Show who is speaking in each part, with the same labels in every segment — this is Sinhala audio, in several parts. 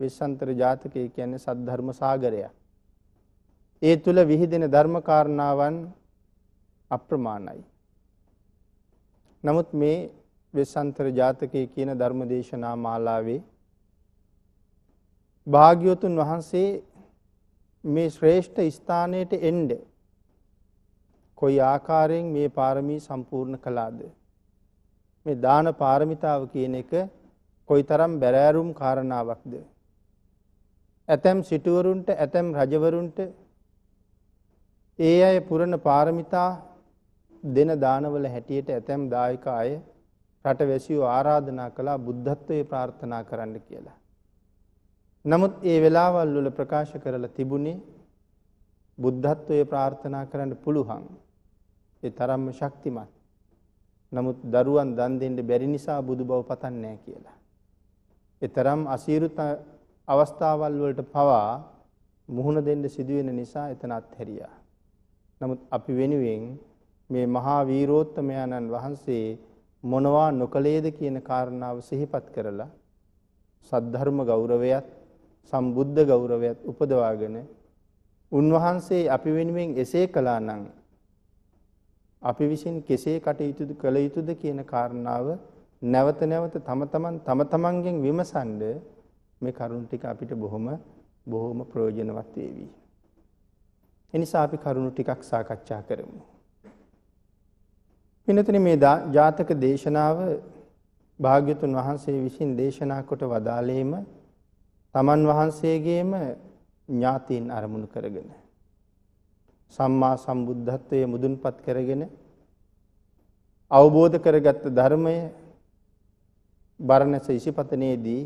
Speaker 1: වෙස්සන්තර ජාතකය කියන්නේ සද්ධර්ම සාගරයක්. ඒ තුල විහිදෙන ධර්ම කාරණාවන් අප්‍රමාණයි. නමුත් මේ වෙස්සන්තර ජාතකය කියන ධර්ම දේශනා මාලාවේ භාග්‍යවතුන් වහන්සේ මේ ශ්‍රේෂ්ඨ ස්ථානයට එන්න කොයි ආකාරයෙන් මේ පාරමී සම්පූර්ණ කළාද මේ දාන පාරමිතාව කියන එක කොයිතරම් බැරෑරුම් කාරණාවක්ද ඇතැම් සිටුවරුන්ට ඇතැම් රජවරුන්ට ඒ අය පුරණ පාරමිතා දෙන දානවල හැටියට ඇතැම් දායක අය රට වැසියෝ ආරාධනා කළා බුද්ධත්වය ප්‍රාර්ථනා කරන්න කියලා. නමුත් ඒ වෙලාවල් වල ප්‍රකාශ කරලා තිබුණේ බුද්ධත්වය ප්‍රාර්ථනා කරන්න පුළුවන්. ඒ තරම්ම ශක්තිමත්. නමුත් දරුවන් දන් දෙන්න බැරි නිසා බුදු බව පතන්නේ කියලා. ඒ තරම් අසීරුත අවස්ථාවල් වලට පවා මුහුණ දෙන්න සිදුවෙන නිසා එතන අත්හැරියා. නමුත් අපි වෙනුවෙන් මේ මහා වීරෝත්තමයන්න් වහන්සේ මොනවා නොකලේද කියන කාරණාව සිහිපත් කරලා සද්ධර්ම ගෞරවයත් සම්බුද්ධ ගෞරවයත් උපදවාගෙන උන්වහන්සේ අපි වෙනුවෙන් එසේ කළා නම් අපි විසින් කෙසේ කටයුතු කළ යුතුද කියන කාරණාව නැවත නැවත තම තමන් තම තමන්ගෙන් විමසන්නේ මේ කරුණු ටික අපිට බොහොම බොහොම ප්‍රයෝජනවත් වේවි. එනිසා අපි කරුණු ටිකක් සාකච්ඡා කරමු. පින්නතනි මේ ජාතක දේශනාව භාග්‍යතුන් වහන්සේ විසින් දේශනා කොට වදාළේම තමන් වහන්සේගේම ඥාතීන් අරමුණු කරගෙන සම්මා සම්බුද්ධත්වයේ මුදුන්පත් කරගෙන අවබෝධ කරගත් ධර්මය බරණැස ඉසිපතනේදී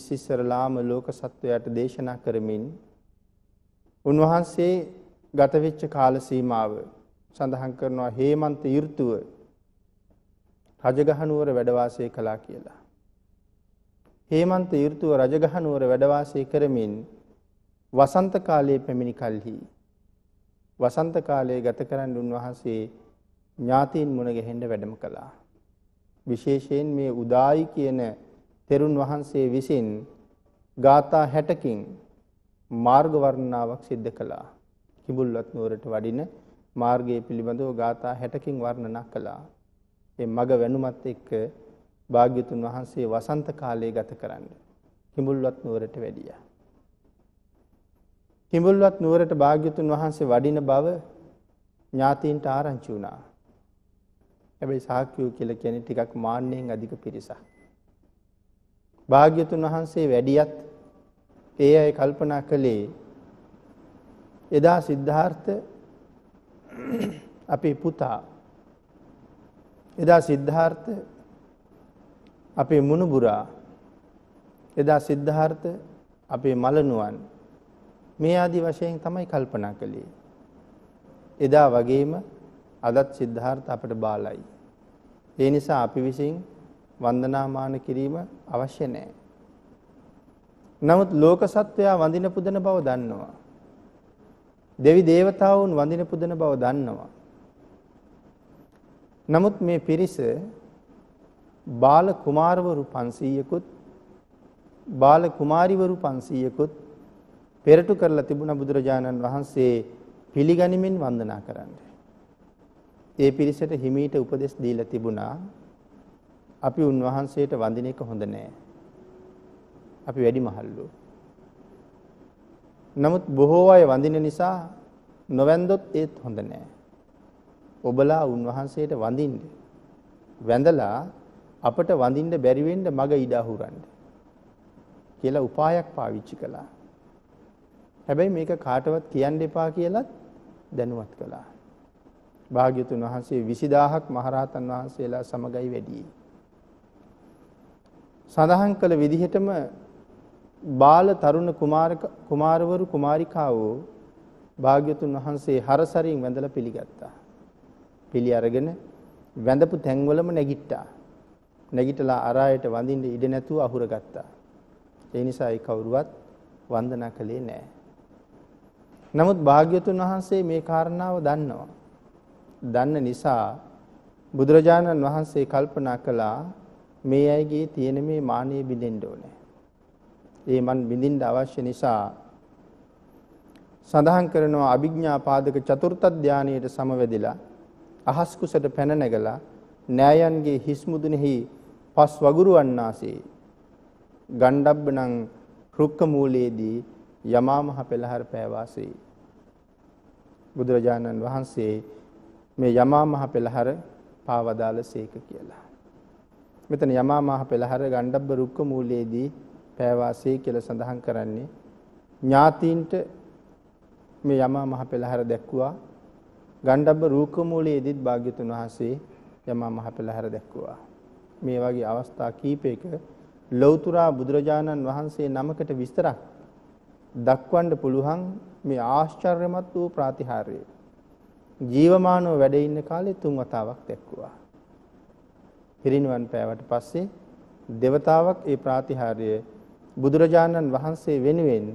Speaker 1: ඉස්සිස්සරලාම ලෝක සත්වයාට දේශනා කරමින් උන්වහන්සේ ගත වෙච්ච කාල සීමාව සඳහන් කරනවා හේමන්ත ඍතුව රජගහනුවර වැඩ වාසය කළා කියලා. හේමන්ත ඍතුව රජගහනුවර වැඩ වාසය කරමින් වසන්ත කාලයේ පැමිණි කලෙහි වසන්ත කාලයේ ගත කරන් උන්වහන්සේ ඥාතීන් මුණ ගැහෙන්න වැඩම කළා. විශේෂයෙන් මේ උදායි කියන තෙරුන් වහන්සේ විසින් ගාථා 60කින් මාර්ග වර්ණනාවක් සිද්ධ කළා. කිඹුල්වත් නුවරට වඩින මාර්ගයේ පිළිබඳව ගාථා 60කින් වර්ණනා කළා. මේ මග වැනුමත් එක්ක භාග්‍යතුන් වහන්සේ වසන්ත කාලයේ ගත කරන්නේ කිඹුල්වත් නුවරට වැඩියා. කිඹුල්වත් නුවරට භාග්‍යතුන් වහන්සේ වඩින බව ඥාතීන්ට ආරංචි වුණා. හැබැයි සාක්‍යෝ කියලා කියන්නේ ටිකක් මාන්නෙන් අධික පිරිසක්. භාග්‍යතුන් වහන්සේ වැඩියත් ඒ අය කල්පනා කළේ එදා සිද්ධාර්ථ අපේ පුතා එදා සිද්ධාර්ථ අපේ මුණුබුරා එදා සිද්ධාර්ථ අපේ මලනුවන් මේ ආදි වශයෙන් තමයි කල්පනා කළේ එදා වගේම අදත් සිද්ධාර්ථ අපට බාලයි ඒ නිසා අපි විසින් වන්දනාමාන කිරීම අවශ්‍ය නැහැ. නමුත් ලෝක සත්වයා වඳින පුදන බව දන්නවා. දෙවි දේවතාවුන් වඳින පුදන බව දන්නවා. නමුත් මේ පිරිස බාල කුමාරවරු 500කුත් බාල කුමාරිවරු 500කුත් පෙරටු කරලා තිබුණ බුදුරජාණන් වහන්සේ පිළිගනිමින් වන්දනා කරන්නේ. ඒ පිරිසට හිමීට උපදෙස් දීලා තිබුණා අපි උන්වහන්සේට වඳින එක හොඳ නෑ. අපි වැඩි මහල්ලෝ. නමුත් බොහෝ අය වඳින නිසා නොවැන්දොත් ඒත් හොඳ නෑ. ඔබලා උන්වහන්සේට වඳින්න. වැඳලා අපට වඳින්න බැරි වෙන්න මග ඉඩ අහුරන්න කියලා උපායක් පාවිච්චි කළා. හැබැයි මේක කාටවත් කියන්න එපා කියලත් දැනුවත් කළා. භාග්‍යතුන් වහන්සේ 20000ක් මහරහතන් වහන්සේලා සමගයි වැඩි. සඳහන් කළ විදිහටම බාල තරුණ කුමාරක කුමාරවරු කුමාරිකාවෝ භාග්‍යතුන් වහන්සේ හරසරින් වැඳලා පිළිගත්තා. පිළි අරගෙන වැඳපු තැන්වලම නැගිට්ටා. නැගිටලා අරායට වඳින්න ඉඩ නැතුව අහුර ගත්තා. ඒ නිසා ඒ කවුරුවත් වන්දනා කළේ නැහැ. නමුත් භාග්‍යතුන් වහන්සේ මේ කාරණාව දන්නවා. දන්න නිසා බුදුරජාණන් වහන්සේ කල්පනා කළා මේ අයගේ තියෙන මේ මානෙ බිඳෙන්න ඕනේ. ඒ මන් බිඳින්න අවශ්‍ය නිසා සඳහන් කරනවා අභිඥා පාදක චතුර්ථ ධානයේට සමවැදිලා අහස් කුසට පැන නැගලා නෑයන්ගේ හිස් මුදුනේහි පස් වගුරුවන්නාසේ ගණ්ඩබ්බනම් රුක්ක මූලයේදී යමා මහ පෙළහර පෑවාසේ බුදුරජාණන් වහන්සේ මේ යමා මහ පෙළහර පාවදාලසේක කියලා මෙතන යමා මහ පෙළහර ගණ්ඩබ්බ රුක්ක මූලයේදී පෑවාසී කියලා සඳහන් කරන්නේ ඥාතීන්ට මේ යමා මහ පෙළහර දැක්ුවා ගණ්ඩබ්බ රූක මූලයේදීත් භාග්‍යතුන් වහන්සේ යමා මහ පෙළහර දැක්ුවා මේ වගේ අවස්ථා කීපයක ලෞතුරා බුදුරජාණන් වහන්සේ නමකට විස්තරක් දක්වන්න පුළුවන් මේ ආශ්චර්යමත් වූ ප්‍රාතිහාර්යය ජීවමානව වැඩ ඉන්න කාලේ තුන් වතාවක් දැක්ුවා පිරිනිවන් පෑවට පස්සේ දෙවතාවක් ඒ ප්‍රාතිහාර්ය බුදුරජාණන් වහන්සේ වෙනුවෙන්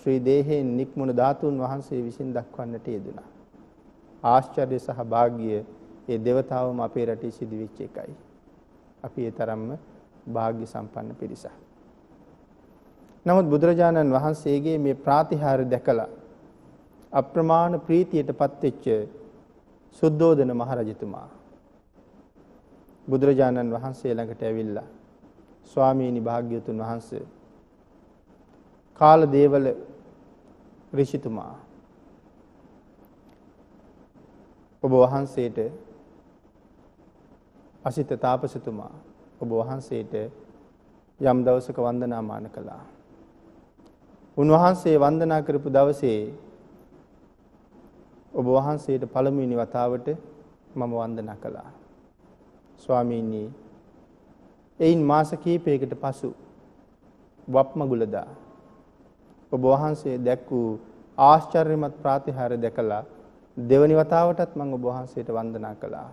Speaker 1: ශ්‍රී දේහයෙන් නික්මුණු ධාතුන් වහන්සේ විසින් දක්වන්නට යෙදුනා. ආශ්චර්ය සහ වාග්ය ඒ దేవතාවම අපේ රටේ සිදුවෙච්ච එකයි. අපි ඒ තරම්ම වාග්ය සම්පන්න පිරිසක්. නමුත් බුදුරජාණන් වහන්සේගේ මේ ප්‍රාතිහාර්ය දැකලා අප්‍රමාණ ප්‍රීතියටපත් වෙච්ච සුද්ධෝදන මහරජතුමා බුදුරජාණන් වහන්සේ ළඟට ඇවිල්ලා ස්වාමීනි භාග්‍යවතුන් වහන්සේ කාල දේවල ඍෂිතුමා ඔබ වහන්සේට අසිත තාපසතුමා ඔබ වහන්සේට යම් දවසක වන්දනාමාන කළා. උන්වහන්සේ වන්දනා කරපු දවසේ ඔබ වහන්සේට පළමුවෙනි වතාවට මම වන්දනා කළා. ස්වාමීනී එයින් මාස කීපයකට පසු වප්මගුලදා ඔබ වහන්සේ දැක් වූ ආශ්චර්යමත් ප්‍රාතිහාර දැකලා දෙවනි වතාවටත් මම ඔබ වහන්සේට වන්දනා කළා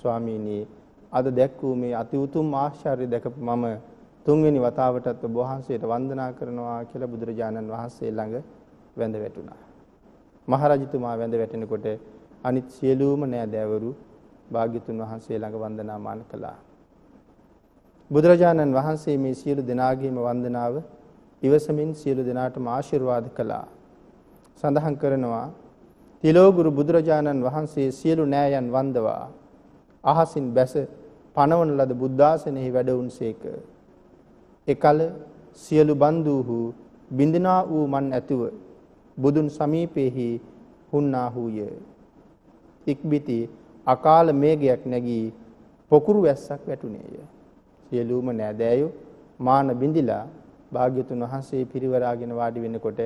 Speaker 1: ස්වාමීනී අද දැක් වූ මේ අති උතුම් ආශ්චර්ය දැකපු මම තුන්වෙනි වතාවටත් ඔබ වහන්සේට වන්දනා කරනවා කියලා බුදුරජාණන් වහන්සේ ළඟ වැඳ වැටුණා මහරජතුමා වැඳ වැටෙනකොට අනිත් සියලුම නෑදෑවරු භාග්‍යතුන් වහන්සේ ළඟ වන්දනාමාන කළා. බුදුරජාණන් වහන්සේ මේ සියලු දෙනාගේම වන්දනාව ඉවසමින් සියලු දෙනාටම ආශිර්වාද කළා. සඳහන් කරනවා තිලෝගුරු බුදුරජාණන් වහන්සේ සියලු නෑයන් වන්දවා අහසින් බැස පනවන ලද බුද්ධාසනෙහි වැඩවුන්සේක. එකල සියලු බන්දූහු බිඳනා වූ මන් ඇතුව බුදුන් සමීපයෙහි හුන්නා හූය. ඉක්බිති අකාල මේගයක් නැගී පොකුරු වැස්සක් වැටුණේය. සියලුම නෑදෑයෝ මාන බිඳිලා භාග්‍යතුන් වහන්සේ පිරිවරාගෙන වාඩි වෙනකොට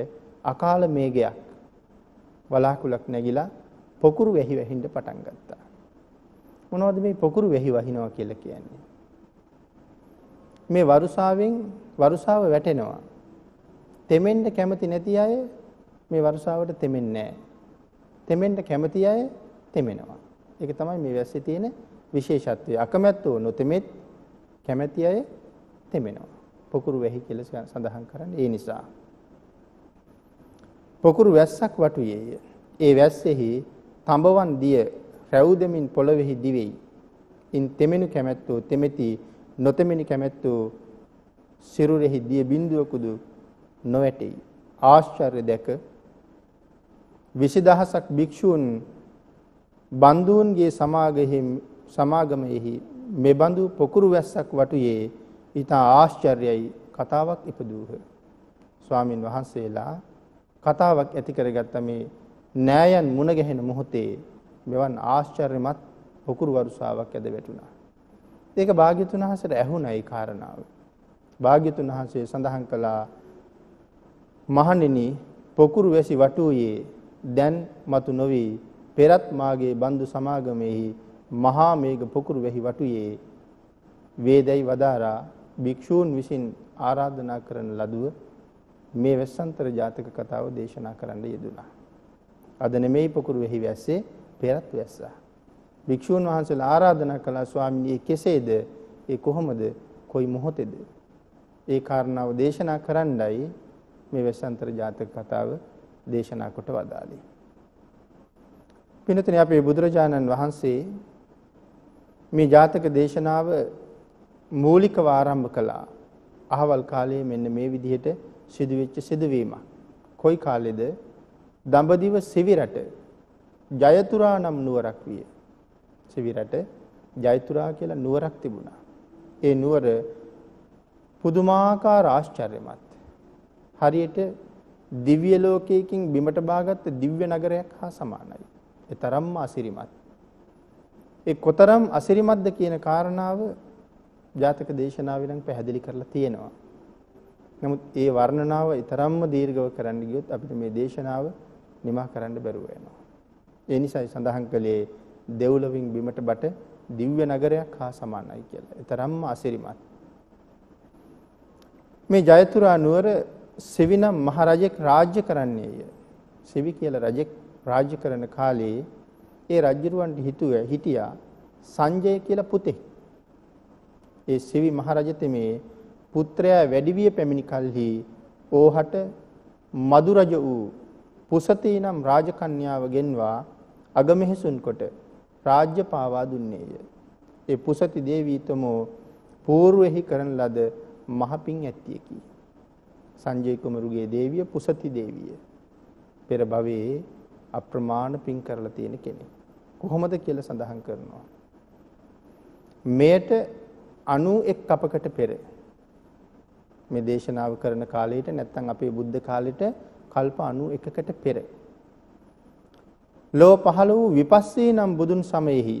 Speaker 1: අකාල මේගයක් වලාකුලක් නැගිලා පොකුරු වැහි වැහින්න පටන් ගත්තා. මොනවද මේ පොකුරු වැහි වහිනවා කියලා කියන්නේ? මේ වරුසාවෙන් වරුසාව වැටෙනවා. තෙමෙන්න කැමති නැති අය මේ වරුසාවට තෙමෙන්නේ නැහැ. තෙමෙන්න කැමති අය තෙමෙනවා. ඒක තමයි මේ වැස්සේ තියෙන විශේෂත්වය. අකමැත්තෝ නොතෙමෙත් කැමැති අය තෙමෙනවා. පොකුරු වැහි කියලා සඳහන් කරන්නේ ඒ නිසා. පොකුරු වැස්සක් වටුයේය. ඒ වැස්සෙහි තඹවන් දිය රැවුදමින් පොළොවෙහි දිවෙයි. ඉන් තෙමෙනු කැමැත්තෝ තෙමෙති නොතෙමෙනි කැමැත්තෝ සිරුරෙහි දිය බිඳුවකුදු නොවැටෙයි. ආශ්චර්ය දැක 20000ක් භික්ෂූන් බන්දුවන්ගේ සමාගමයෙහි මෙබඳු පොකුරු වැස්සක් වටුයේ ඉතා ආශ්චර්යයි කතාවක් ඉපදූහ. ස්වාමින් වහන්සේලා කතාවක් ඇති කරගත්ත මේ නෑයන් මුණගැහෙන මොහොතේ මෙවන් ආශ්චර්යමත් පොකුරු වරුසාවක් ඇද වැටුණා. ඒක භාග්‍යතුන් වහන්සේට ඇහුණයි කාරණාව. භාග්‍යතුන් වහන්සේ සඳහන් කළා මහණෙනි පොකුරු වැසි වටුයේ දැන් මතු නොවේ පෙරත් මාගේ බන්දු සමාගමෙහි මහා මේඝ පොකුරු වෙහි වටුවේ වේදයි වදාරා භික්ෂූන් විසින් ආරාධනා කරන ලදුව මේ වෙස්සන්තර ජාතක කතාව දේශනා කරන්න යෙදුනා. අද නෙමෙයි පොකුරු වෙහි වැස්සේ පෙරත් වැස්සා. භික්ෂූන් වහන්සේලා ආරාධනා කළා ස්වාමීනි කෙසේද ඒ කොහොමද කොයි මොහොතේද ඒ කාරණාව දේශනා කරන්නයි මේ වෙස්සන්තර ජාතක කතාව දේශනා කොට වදාළේ. පිනතන අපේ බුදුරජාණන් වහන්සේ මේ ජාතක දේශනාව මූලිකව ආරම්භ කළා. අහවල් කාලයේ මෙන්න මේ විදිහට සිදුවෙච්ච සිදුවීමක්. කොයි කාලෙද? දඹදිව සිවිරට ජයතුරා නම් නුවරක් විය. සිවිරට ජයතුරා කියලා නුවරක් තිබුණා. ඒ නුවර පුදුමාකාර ආශ්චර්යමත්. හරියට දිව්‍ය ලෝකයකින් බිමට බාගත් දිව්‍ය නගරයක් හා සමානයි. ඒ තරම්ම අසිරිමත්. ඒ කොතරම් අසිරිමත්ද කියන කාරණාව ජාතක දේශනාවෙන් පැහැදිලි කරලා තියෙනවා. නමුත් ඒ වර්ණනාව ඊතරම්ම දීර්ඝව කරන්න ගියොත් අපිට මේ දේශනාව නිමා කරන්න බැරුව යනවා. ඒ නිසායි සඳහන් කළේ දෙව්ලොවින් බිමට බට දිව්‍ය නගරයක් හා සමානයි කියලා. ඊතරම්ම අසිරිමත්. මේ ජයතුරා නුවර සෙවිනම් මහරජෙක් රාජ්‍ය කරන්නේය. සෙවි කියලා රජෙක් රාජ්‍ය කරන කාලේ ඒ රජුරවන්ට හිතුවේ හිටියා සංජය කියලා පුතේ. ඒ සිවි මහරජතෙමේ පුත්‍රයා වැඩි විය පැමිණි කලෙහි ඕහට මදු රජ වූ පුසතී නම් රාජකන්‍යාව ගෙන්වා අගමෙහිසුන් කොට රාජ්‍ය පාවා දුන්නේය. ඒ පුසති දේවී තමෝ పూర్වෙහි කරන ලද මහපින් ඇත්තියකි. සංජය කුමරුගේ දේවිය පුසති දේවිය. පෙර භවයේ අප්‍රමාණ පින් කරලා තියෙන කෙනෙක්. කොහොමද කියලා සඳහන් කරනවා. මෙයට 91 කපකට පෙර මේ දේශනාව කරන කාලයට නැත්නම් අපේ බුද්ධ කාලෙට කල්ප 91කට පෙර ලෝ පහළ වූ විපස්සී නම් බුදුන් සමයෙහි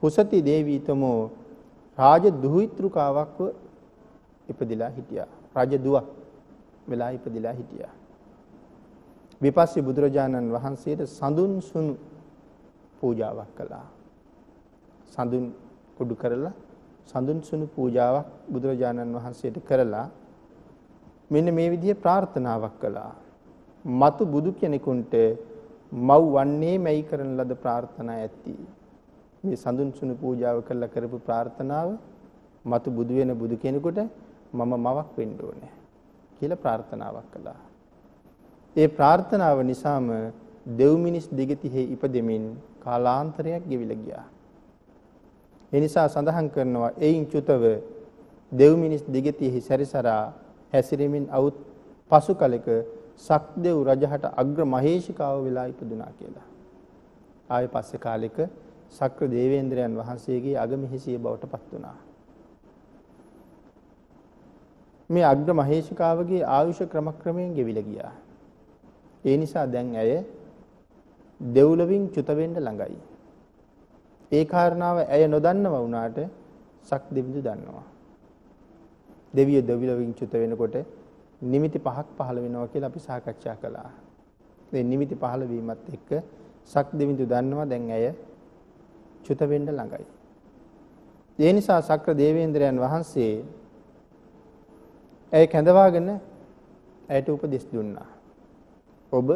Speaker 1: පුසති දේවීතමෝ රාජ දුහිතෘකාවක්ව ඉපදිලා හිටියා. රජ දුවක් වෙලා ඉපදිලා හිටියා. විපස්සී බුදුරජාණන් වහන්සේට සඳුන් සුණු පූජාවක් කළා. සඳුන් කුඩු කරලා සඳුන් සුණු පූජාවක් බුදුරජාණන් වහන්සේට කරලා මෙන්න මේ විදිහේ ප්‍රාර්ථනාවක් කළා. මතු බුදු කෙනෙකුන්ට මව් වන්නේ මැයි කරන ලද ප්‍රාර්ථනා ඇති. මේ සඳුන් සුණු පූජාව කළා කරපු ප්‍රාර්ථනාව මතු බුදු වෙන බුදු කෙනෙකුට මම මවක් වෙන්න ඕනේ කියලා ප්‍රාර්ථනාවක් කළා. ඒ ප්‍රාර්ථනාව නිසාම දෙව් මිනිස් දිගතිහි ඉපදෙමින් කාලාන්තරයක් ගෙවිලා ගියා. ඒ නිසා සඳහන් කරනවා එයින් චුතව දෙව් මිනිස් දිගතිහි සැරිසරා හැසිරෙමින් අවුත් පසු කලක සක්දෙව් රජහට අග්‍ර මහේෂිකාව වෙලා ඉපදුනා කියලා. ආයේ පස්සේ කාලෙක සක්‍ර දේවේන්ද්‍රයන් වහන්සේගේ අගමහිසිය බවට පත් වුණා. මේ අග්‍ර මහේෂිකාවගේ ආයුෂ ක්‍රමක්‍රමයෙන් ගෙවිලා ගියා. ඒ නිසා දැන් ඇය දෙව්ලොවින් චුත වෙන්න ළඟයි. ඒ කාරණාව ඇය නොදන්නව වුණාට සක් දෙවිඳු දන්නවා. දෙවිය දෙවිලොවින් චුත වෙනකොට නිමිති පහක් පහළ වෙනවා කියලා අපි සාකච්ඡා කළා. ඒ නිමිති පහළ වීමත් එක්ක සක් දෙවිඳු දන්නවා දැන් ඇය චුත වෙන්න ළඟයි. ඒ නිසා සක්‍ර දේවේන්ද්‍රයන් වහන්සේ ඇය කැඳවාගෙන ඇයට උපදෙස් දුන්නා. ඔබ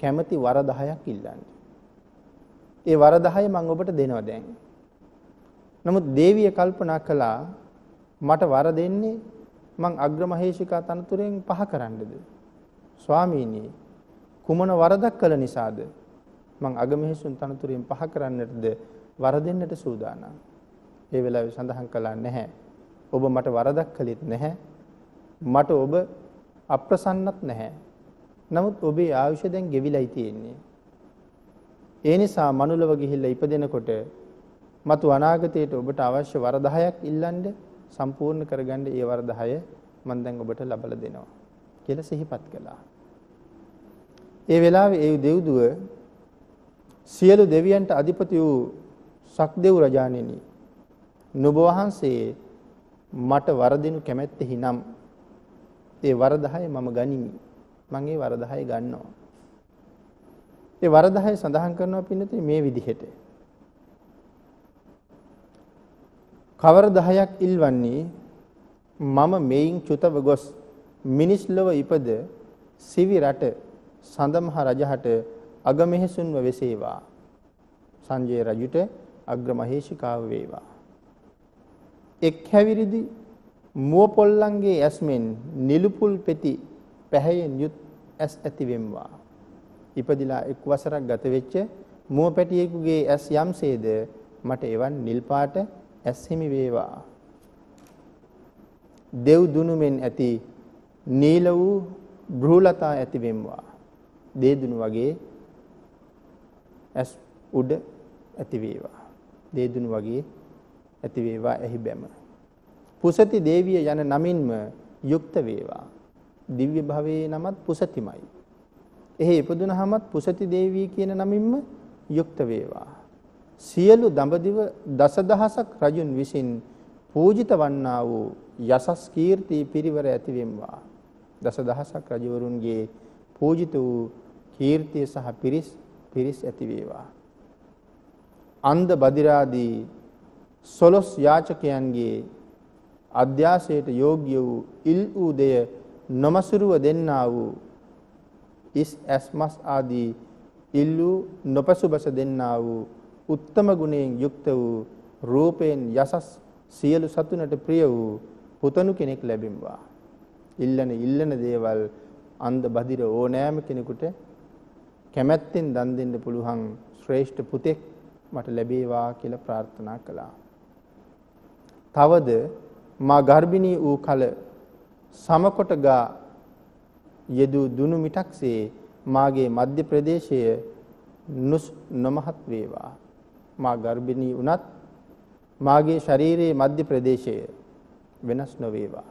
Speaker 1: කැමති වර 10ක් ඉල්ලන්න. ඒ වර 10 මම ඔබට දෙනවා දැන්. නමුත් දේවිය කල්පනා කළා මට වර දෙන්නේ මං අග්‍රමහේෂිකා තනතුරෙන් පහ කරන්නද? ස්වාමීනි කුමන වරදක් කළ නිසාද මං අගමහේෂුන් තනතුරෙන් පහ කරන්නටද වර දෙන්නට සූදානම්. ඒ වෙලාවේ සඳහන් කළා නැහැ. ඔබ මට වරදක් කළෙත් නැහැ. මට ඔබ අප්‍රසන්නත් නැහැ. නමුත් ඔබේ ආයුෂ දැන් ගෙවිලයි තියෙන්නේ. ඒ නිසා මනුලව ගිහිල්ලා ඉපදෙනකොට මතු අනාගතයට ඔබට අවශ්‍ය වර 10ක් ඉල්ලන්න සම්පූර්ණ කරගන්න ඒ වර 10 මම දැන් ඔබට ලබලා දෙනවා කියලා සිහිපත් කළා. ඒ වෙලාවේ ඒ දෙව්දුව සියලු දෙවියන්ට අධිපති වූ සක්දෙව් රජාණෙනි නුඹ වහන්සේ මට වරදිනු කැමැත්තෙහි නම් ඒ වර 10 මම ගනිමි මම ඒ වර 10 ගන්නවා. ඒ වර 10 සඳහන් කරනවා පින්නතේ මේ විදිහට. කවර 10ක් ඉල්වන්නේ මම මෙයින් චුතව ගොස් මිනිස් ලොව ඉපද සිවි රට සඳමහ රජහට අගමෙහසුන්ව වෙසේවා. සංජය රජුට අග්‍රමහේෂිකාව වේවා. එක් හැවිරිදි මුව පොල්ලන්ගේ ඇස්මෙන් නිලුපුල් පෙති පැහැයෙන් යුත් ඇස් ඇතිවෙම්වා. ඉපදිලා එක් වසරක් ගත වෙච්ච මුව පැටියෙකුගේ ඇස් යම්සේද මට එවන් නිල් පාට ඇස් හිමි වේවා. දෙව් දුනුමෙන් ඇති නීල වූ බ්‍රූලතා ඇතිවෙම්වා. දේදුණු වගේ ඇස් උඩ ඇති වේවා. දේදුණු වගේ ඇති වේවා එහි බැම. පුසති දේවිය යන නමින්ම යුක්ත වේවා. දිව්‍ය භවයේ නමත් පුසතිමයි. එහි ඉපදුනහමත් පුසති දේවිය කියන නමින්ම යුක්ත වේවා. සියලු දඹදිව දසදහසක් රජුන් විසින් පූජිත වන්නා වූ යසස් කීර්ති පිරිවර ඇතිවෙම්වා. දසදහසක් රජවරුන්ගේ පූජිත වූ කීර්තිය සහ පිරිස් පිරිස් ඇති වේවා. අන්ධ බදිරාදී සොළොස් යාචකයන්ගේ අධ්‍යාසයට යෝග්‍ය වූ ඉල් ඌ දෙය නොමසුරුව දෙන්නා වූ ඉස් ඇස්මස් ආදී ඉල්ලු නොපසුබස දෙන්නා වූ උත්තම ගුණයෙන් යුක්ත වූ රූපයෙන් යසස් සියලු සතුනට ප්‍රිය වූ පුතණු කෙනෙක් ලැබෙම්වා ඉල්ලන ඉල්ලන දේවල් අන්ධ බදිර ඕනෑම කෙනෙකුට කැමැත්තෙන් දන් දෙන්න පුළුවන් ශ්‍රේෂ්ඨ පුතෙක් මට ලැබේවා කියලා ප්‍රාර්ථනා කළා. තවද මා ගර්භිණී වූ කල සමකොට ගා යෙදූ දුනු මිටක්සේ මාගේ මධ්‍ය ප්‍රදේශයේ නුස් නොමහත් වේවා මා ගර්භිණී වුණත් මාගේ ශරීරයේ මධ්‍ය ප්‍රදේශය වෙනස් නොවේවා.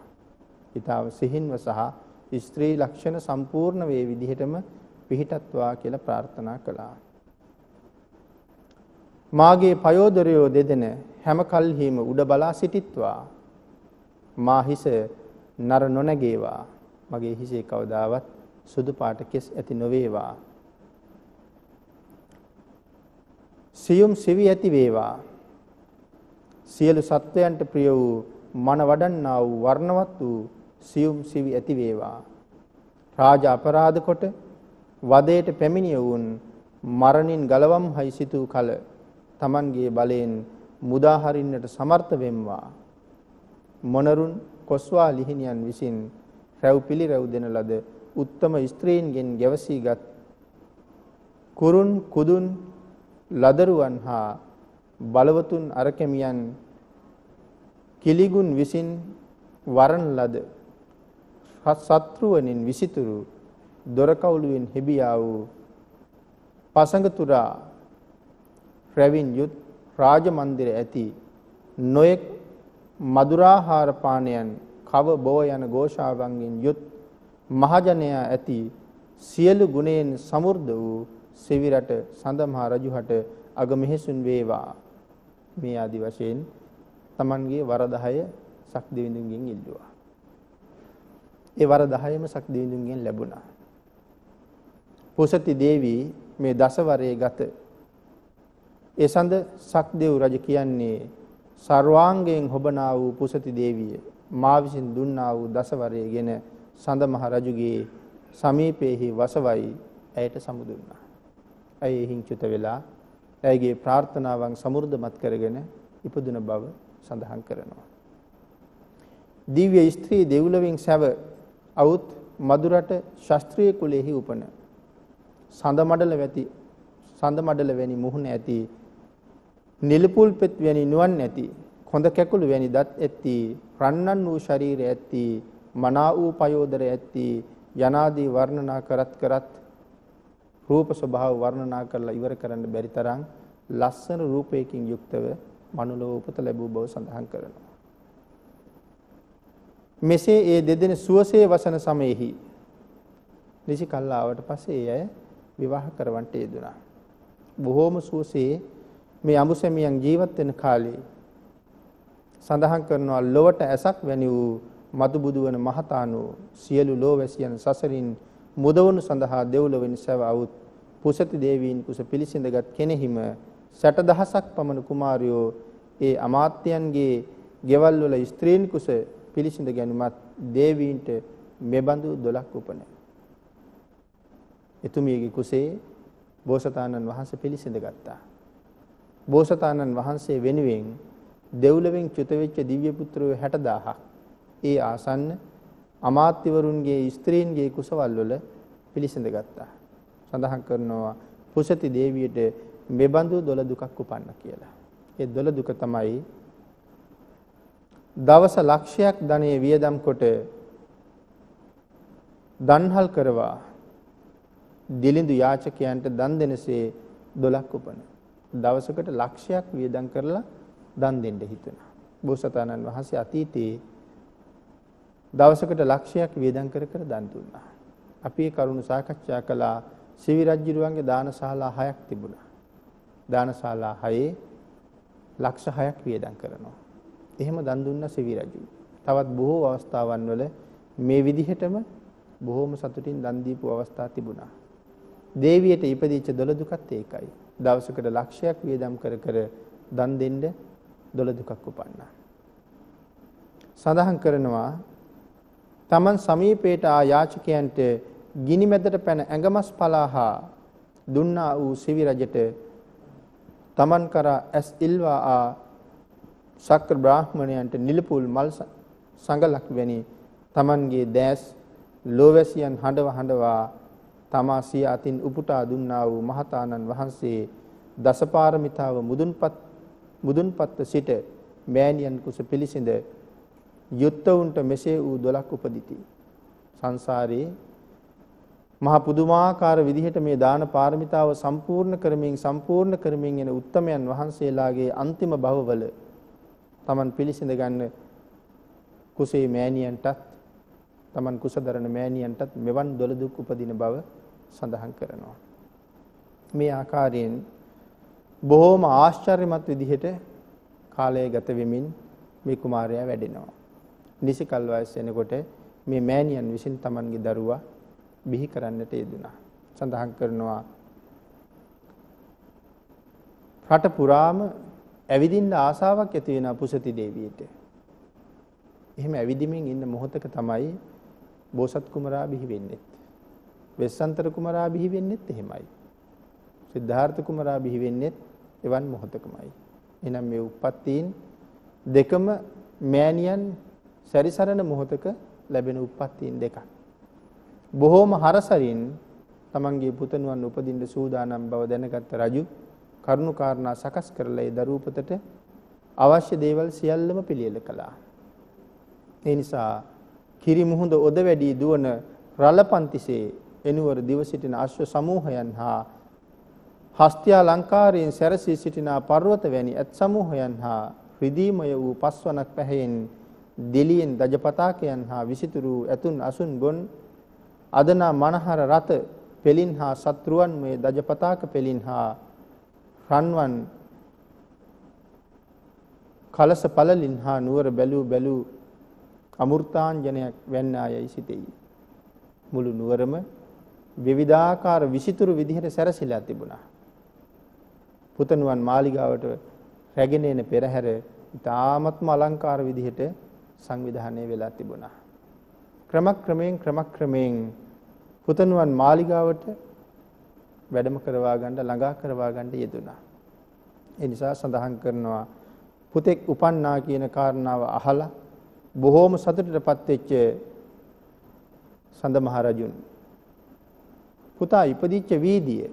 Speaker 1: ඊටව සිහින්ව සහ ස්ත්‍රී ලක්ෂණ සම්පූර්ණ වේ විදිහටම පිහිටත්වා කියලා ප්‍රාර්ථනා කළා. මාගේ පයෝදරයෝ දෙදෙන හැම කල්හිම උඩ බලා සිටිත්වා. මා හිස නර නොනැගේවා. මගේ හිසේ කවදාවත් සුදු පාට කෙස් ඇති නොවේවා. සියුම් සිවි ඇති වේවා. සියලු සත්වයන්ට ප්‍රිය වූ මන වඩන්නා වූ වර්ණවත් වූ සියුම් සිවි ඇති වේවා. රාජ අපරාධ කොට වදයට පැමිණිය වුන් මරණින් ගලවම් හයි සිතූ කල තමන්ගේ බලයෙන් මුදාහරින්නට සමර්ථ වෙම්වා. මොනරුන් කොස්වා ලිහිණියන් විසින් රැව් පිළිරැව් දෙන ලද උත්තම ස්ත්‍රීන්ගෙන් ගැවසීගත් කුරුන් කුදුන් ලදරුවන් හා බලවතුන් අරකැමියන් කිලිගුන් විසින් වරණ ලද සත්‍රුවනින් විසිතුරු දොරකවුලුවෙන් හෙබියා වූ පසඟතුරා රැවින් යුත් රාජ මන්දිර ඇති නොයෙක් මధుරාහාර පානයන් කව බෝ යන ഘോഷාවන්ගෙන් යුත් මහජනයා ඇති සියලු ගුණයෙන් සමෘද්ධ වූ සිවිරට සඳමහා රජුහට අගමෙහිසුන් වේවා මේ ආදි වශයෙන් Tamanගේ වර 10 සක්දිවිඳුන්ගෙන් ඉල්ලුවා. ඒ වර 10ම සක්දිවිඳුන්ගෙන් ලැබුණා. පොසති දේවී මේ දසවරේ ගත ඒ සඳ සක්දේව් රජ කියන්නේ සර්වාංගයෙන් හොබනා වූ පුසති දේවිය මා විසින් දුන්නා වූ දසවරයේගෙන සඳ මහ රජුගේ සමීපයේහි වසවයි ඇයට සමුදුන්නා. ඇය හිංචුත වෙලා ඇයගේ ප්‍රාර්ථනාවන් සමෘද්ධමත් කරගෙන ඉපදුන බව සඳහන් කරනවා. දිව්‍ය ස්ත්‍රී දෙව්ලොවින් සැව අවුත් මදුරට ශාස්ත්‍රීය කුලෙහි උපන සඳ මඩල වැති සඳ මඩල වැනි මුහුණ ඇති නිලපුල් පෙත් වැනි නුවන් ඇති කොඳ කැකුළු වැනි දත් ඇති රන්නන් වූ ශරීරය ඇති මනා වූ පයෝදර ඇති යනාදී වර්ණනා කරත් කරත් රූප ස්වභාව වර්ණනා කරලා ඉවර කරන්න බැරි තරම් ලස්සන රූපයකින් යුක්තව මනුලෝ උපත ලැබූ බව සඳහන් කරනවා. මෙසේ ඒ දෙදෙන සුවසේ වසන සමයෙහි නිසි කල්ලාවට පස්සේ ඒ අය විවාහ කරවන්ට යෙදුණා. බොහෝම සුවසේ මේ අඹුසැමියන් ජීවත් වෙන කාලේ සඳහන් කරනවා ලොවට ඇසක් වැනි වූ මතු බුදුවන මහතානෝ සියලු ලෝවැසියන් සසරින් මුදවනු සඳහා දෙව්ලොවෙන් සැවවුත් පුසති දේවීන් කුස පිළිසිඳගත් කෙනෙහිම 60000ක් පමණ කුමාරයෝ ඒ අමාත්‍යයන්ගේ ගෙවල් වල ස්ත්‍රීන් කුස පිළිසිඳ ගැනීමත් දේවීන්ට මෙබඳු දොලක් උපනේ. එතුමියගේ කුසේ බෝසතාණන් වහන්සේ පිළිසිඳ ගත්තා. බෝසතාණන් වහන්සේ වෙනුවෙන් දෙව්ලොවෙන් චුත වෙච්ච දිව්‍ය පුත්‍රයෝ 60000ක් ඒ ආසන්න අමාත්‍යවරුන්ගේ ස්ත්‍රීන්ගේ කුසවල් වල පිළිසඳ ගත්තා. සඳහන් කරනවා පුසති දේවියට මෙබඳු දොළ දුකක් උපන්න කියලා. ඒ දොළ දුක තමයි දවස ලක්ෂයක් ධනෙ වියදම් කොට දන්හල් කරවා දිලිඳු යාචකයන්ට දන් දෙනසේ දොළක් උපන. දවසකට ලක්ෂයක් වියදම් කරලා දන් දෙන්න හිතුණා. බෝසතාණන් වහන්සේ අතීතයේ දවසකට ලක්ෂයක් වියදම් කර කර දන් දුන්නා. අපි ඒ කරුණ සාකච්ඡා කළා සිවි රජුරුවන්ගේ දානශාලා 6ක් තිබුණා. දානශාලා 6 ලක්ෂ 6ක් වියදම් කරනවා. එහෙම දන් දුන්න සිවි රජු. තවත් බොහෝ අවස්ථාවන් වල මේ විදිහටම බොහෝම සතුටින් දන් දීපු අවස්ථා තිබුණා. දේවියට ඉපදිච්ච දොළ දුකත් ඒකයි. දවසකට ලක්ෂයක් වියදම් කර කර දන් දෙන්න දොළ දුකක් උපන්නා. සඳහන් කරනවා තමන් සමීපයට ආ යාචකයන්ට ගිනි මැදට පැන ඇඟමස් පලාහා දුන්නා වූ සිවි රජට තමන් කරා ඇස් ඉල්වා ආ ශක්‍ර බ්‍රාහ්මණයන්ට නිලපුල් මල් සඟලක් වැනි තමන්ගේ දැස් ලෝවැසියන් හඬව හඬවා තමා සිය අතින් උපුටා දුන්නා වූ මහතාණන් වහන්සේ දසපාරමිතාව මුදුන්පත් මුදුන්පත්ව සිට මෑණියන් කුස පිළිසිඳ යුත්තවුන්ට මෙසේ වූ දොලක් උපදිති. සංසාරේ මහ පුදුමාකාර විදිහට මේ දාන පාරමිතාව සම්පූර්ණ කරමින් සම්පූර්ණ කරමින් එන උත්තමයන් වහන්සේලාගේ අන්තිම භවවල Taman පිළිසිඳ ගන්න කුසේ මෑණියන්ටත් Taman කුසදරන මෑණියන්ටත් මෙවන් දොළ දුක් උපදින බව සඳහන් කරනවා. මේ ආකාරයෙන් බොහෝම ආශ්චර්යමත් විදිහට කාලය ගත වෙමින් මේ කුමාරයා වැඩෙනවා. නිසි කල් වයස් එනකොට මේ මෑණියන් විසින් Tamanගේ දරුවා බිහි කරන්නට යෙදුනා. සඳහන් කරනවා රට පුරාම ඇවිදින්න ආසාවක් ඇති වෙන පුසති දේවියට. එහෙම ඇවිදිමින් ඉන්න මොහොතක තමයි බෝසත් කුමරා බිහි වෙන්නේ. වෙස්සන්තර කුමරා බිහි වෙන්නෙත් එහෙමයි. සිද්ධාර්ථ කුමරා බිහි වෙන්නෙත් එවන් මොහොතකමයි. එහෙනම් මේ උප්පත්තීන් දෙකම මෑණියන් සැරිසරන මොහොතක ලැබෙන උප්පත්තීන් දෙකක්. බොහෝම හරසරින් තමන්ගේ පුතණුවන් උපදින්න සූදානම් බව දැනගත් රජු කරුණාකාරණා සකස් කරලා ඒ දරූපතට අවශ්‍ය දේවල් සියල්ලම පිළියෙල කළා. ඒ නිසා කිරි මුහුද ඔද වැඩි දුවන රළපන්තිසේ එනුවර දිව සිටින අශ්ව සමූහයන් හා හස්තියා ලංකාරයෙන් සැරසී සිටිනා පර්වත වැනි ඇත් සමූහයන් හා රිදීමය වූ පස්වනක් පැහැයෙන් දෙලියෙන් දජපතාකයන් හා විසිතුරු ඇතුන් අසුන් ගොන් අදනා මනහර රත පෙලින් හා සත්‍රුවන් මේ දජපතාක පෙලින් හා රන්වන් කලස පළලින් හා නුවර බැලූ බැලූ අමෘතාංජනයක් වැන්න ආයයි සිතෙයි මුළු නුවරම විවිධාකාර විසිතුරු විදිහට සැරසිලා තිබුණා. පුතණුවන් මාලිගාවට රැගෙන එන පෙරහැර ඉතාමත්ම අලංකාර විදිහට සංවිධානය වෙලා තිබුණා. ක්‍රමක්‍රමයෙන් ක්‍රමක්‍රමයෙන් පුතණුවන් මාලිගාවට වැඩම කරවා ගන්න ළඟා කරවා ගන්න යෙදුණා. ඒ නිසා සඳහන් කරනවා පුතෙක් උපන්නා කියන කාරණාව අහලා බොහෝම සතුටටපත් වෙච්ච සඳ මහ රජුන් පුතා ඉපදිච්ච වීදිය